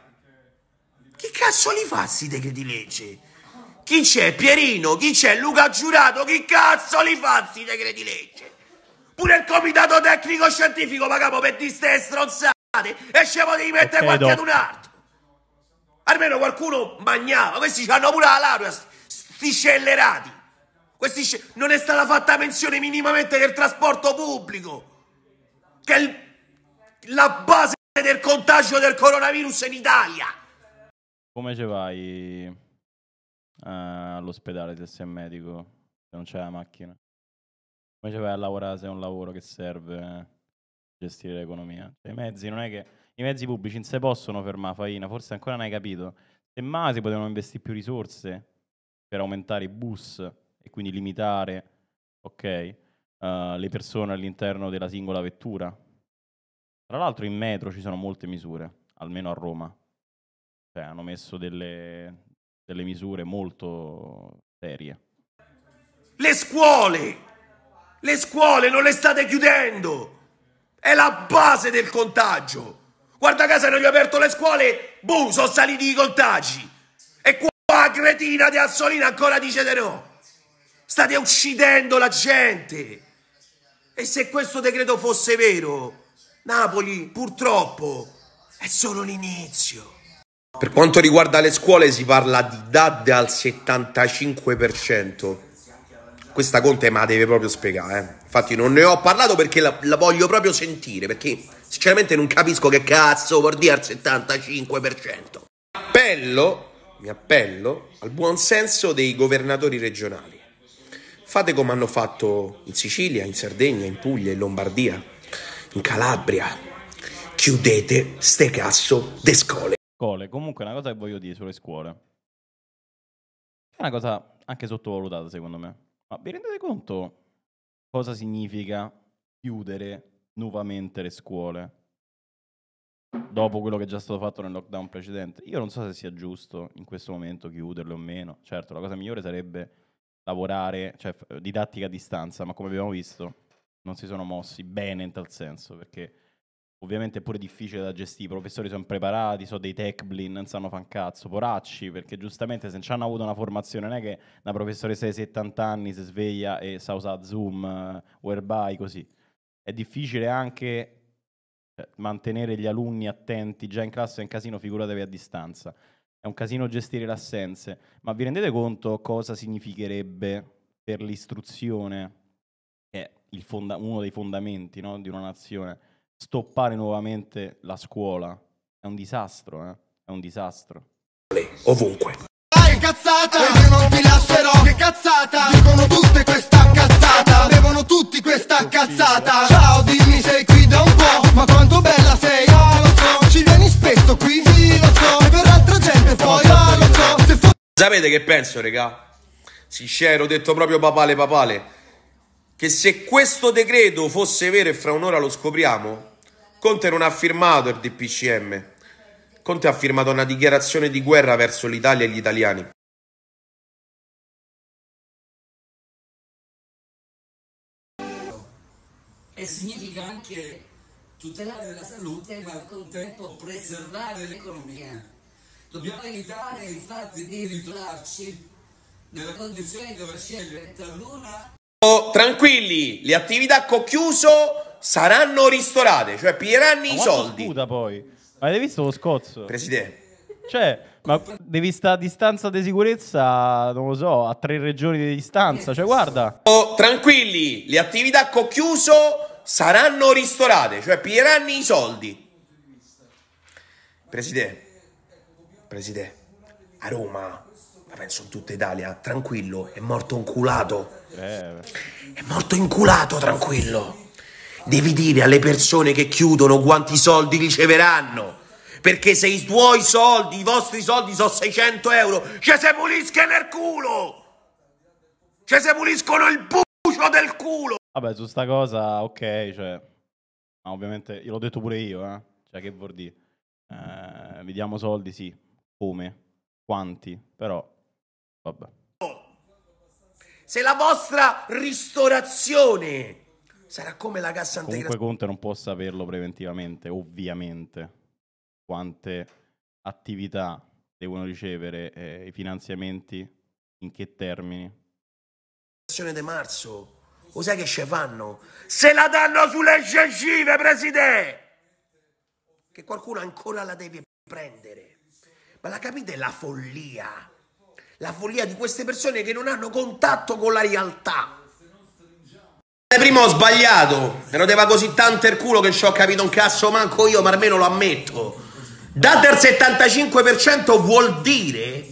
Chi cazzo li fa sti decreti legge? Chi c'è? Pierino? Chi c'è? Luca Giurato? Chi cazzo li fa sti decreti legge? Pure il comitato tecnico scientifico, ma capo, per di ste stronzate, e scemo devi mettere okay, qualche ad un altro. Almeno qualcuno bagnava, questi hanno pure la laurea, sti scellerati. Questi sc- non è stata fatta menzione minimamente del trasporto pubblico, che è il- la base del contagio del coronavirus in Italia. Come ci vai eh, all'ospedale se sei medico, se non c'è la macchina? Come ci vai a lavorare se è un lavoro che serve a eh, gestire l'economia? Cioè, I mezzi non è che i mezzi pubblici non si possono fermare, Faina, forse ancora non hai capito. Se mai si potevano investire più risorse per aumentare i bus e quindi limitare ok, uh, le persone all'interno della singola vettura. Tra l'altro in metro ci sono molte misure, almeno a Roma cioè, hanno messo delle, delle misure molto serie. Le scuole! Le scuole non le state chiudendo! È la base del contagio! Guarda caso ho aperto le scuole, boom, sono saliti i contagi! E qua cretina di Assolina ancora dice di no! State uccidendo la gente! E se questo decreto fosse vero, Napoli purtroppo è solo l'inizio. Per quanto riguarda le scuole si parla di DAD al 75%. Questa Conte me la deve proprio spiegare. Eh. Infatti non ne ho parlato perché la, la, voglio proprio sentire, perché sinceramente non capisco che cazzo vuol dire al 75%. Appello, mi appello al buon senso dei governatori regionali. Fate come hanno fatto in Sicilia, in Sardegna, in Puglia, in Lombardia, in Calabria. Chiudete ste cazzo de scuole. Cole, comunque una cosa che voglio dire sulle scuole. È una cosa anche sottovalutata secondo me. Ma vi rendete conto cosa significa chiudere nuovamente le scuole? Dopo quello che è già stato fatto nel lockdown precedente. Io non so se sia giusto in questo momento chiuderle o meno. Certo, la cosa migliore sarebbe lavorare, cioè didattica a distanza, ma come abbiamo visto non si sono mossi bene in tal senso perché Ovviamente è pure difficile da gestire, i professori sono preparati, so dei tech techblin, non sanno fan cazzo, poracci, perché giustamente se non hanno avuto una formazione non è che una professoressa di 70 anni si sveglia e sa usare Zoom, eh, whereby, così. È difficile anche cioè, mantenere gli alunni attenti, già in classe è un casino, figuratevi a distanza. È un casino gestire le assenze, ma vi rendete conto cosa significherebbe per l'istruzione, che è fonda- uno dei fondamenti no, di una nazione? stoppare nuovamente la scuola. È un disastro, eh? È un disastro. Ovunque. Dai, cazzata! io non ti lascerò! Che cazzata! Dicono tutte questa cazzata! Bevono tutti questa cazzata! Ciao, dimmi sei qui da un po', ma quanto bella sei! Ah, lo so! Ci vieni spesso qui? Sì, lo so! E per altra gente poi, ah, lo so! Sapete che penso, regà? Sincero, ho detto proprio papale papale che se questo decreto fosse vero e fra un'ora lo scopriamo, Conte non ha firmato il DPCM. Conte ha firmato una dichiarazione di guerra verso l'Italia e gli italiani. E significa anche tutelare la salute ma al contempo preservare l'economia. Dobbiamo evitare infatti di ritrovarci nella condizione di dover scegliere tra l'una Tranquilli, le attività che ho chiuso saranno ristorate, cioè piglieranno i soldi. Sputa poi. avete visto lo scozzo? Presidente. Cioè, ma devi stare a distanza di sicurezza, non lo so, a tre regioni di distanza, cioè guarda. Oh, tranquilli, le attività che chiuso saranno ristorate, cioè piglieranno i soldi. Presidente. Presidente. A Roma, ma penso in tutta Italia, tranquillo, è morto un culato. Eh, eh. È morto inculato, tranquillo. Devi dire alle persone che chiudono quanti soldi riceveranno. Perché se i tuoi soldi, i vostri soldi sono 600 euro, ce se puliscono nel culo! Ce se puliscono il bucio del culo! Vabbè, su sta cosa, ok, cioè... Ma ovviamente, io l'ho detto pure io, eh. Cioè, che vuol dire? Eh, diamo soldi, sì. Come? Quanti? Però, vabbè se la vostra ristorazione sarà come la cassa integrazione. Comunque Conte non può saperlo preventivamente, ovviamente, quante attività devono ricevere eh, i finanziamenti, in che termini. ...di marzo, lo sai che ce fanno? Se la danno sulle gengive, presidente! Che qualcuno ancora la deve prendere. Ma la capite la follia? la follia di queste persone che non hanno contatto con la realtà. Prima ho sbagliato, me lo deva così tanto il culo che ci ho capito un cazzo manco io, ma almeno lo ammetto. Data il 75% vuol dire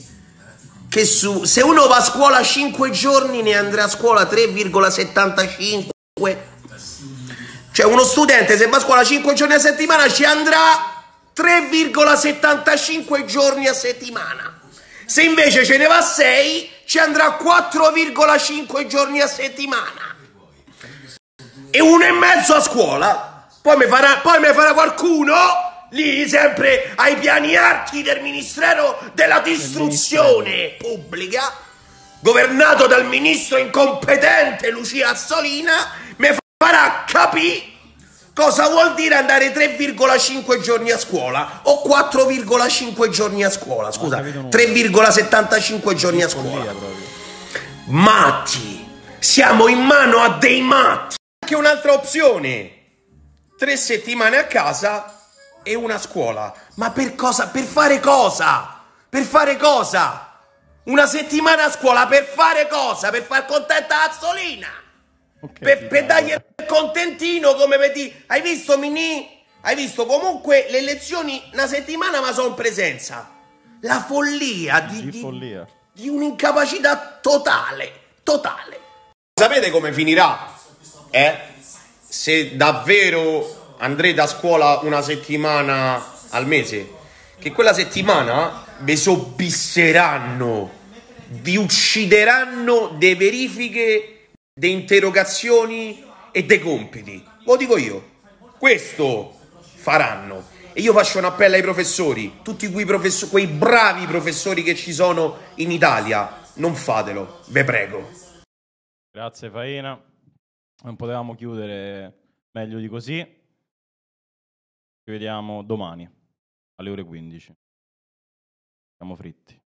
che su, se uno va a scuola 5 giorni ne andrà a scuola 3,75. Cioè uno studente se va a scuola 5 giorni a settimana ci andrà 3,75 giorni a settimana. Se invece ce ne va 6, ci andrà 4,5 giorni a settimana. E uno e mezzo a scuola. Poi mi farà, poi mi farà qualcuno lì sempre ai piani archi del Ministero della Distruzione Pubblica, governato dal ministro incompetente Lucia Assolina mi farà capire Cosa vuol dire andare 3,5 giorni a scuola o 4,5 giorni a scuola? Scusa, 3,75 giorni a scuola. Matti, siamo in mano a dei matti. Anche un'altra opzione. Tre settimane a casa e una a scuola. Ma per cosa? Per fare cosa? Per fare cosa? Una settimana a scuola per fare cosa? Per far contenta la solina! per, per dargli il contentino come per dire, hai visto Mini? Hai visto comunque le elezioni una settimana ma sono in presenza. La follia di, di, follia. di un'incapacità totale, totale. Sapete come finirà? Eh? Se davvero andrete a scuola una settimana al mese, che quella settimana vi sobbisseranno, vi uccideranno le verifiche de interrogazioni e dei compiti. Lo dico io. Questo faranno. E io faccio un appello ai professori, tutti quei, professori, quei bravi professori che ci sono in Italia, non fatelo, ve prego. Grazie Faina, non potevamo chiudere meglio di così. Ci vediamo domani alle ore 15. Siamo fritti.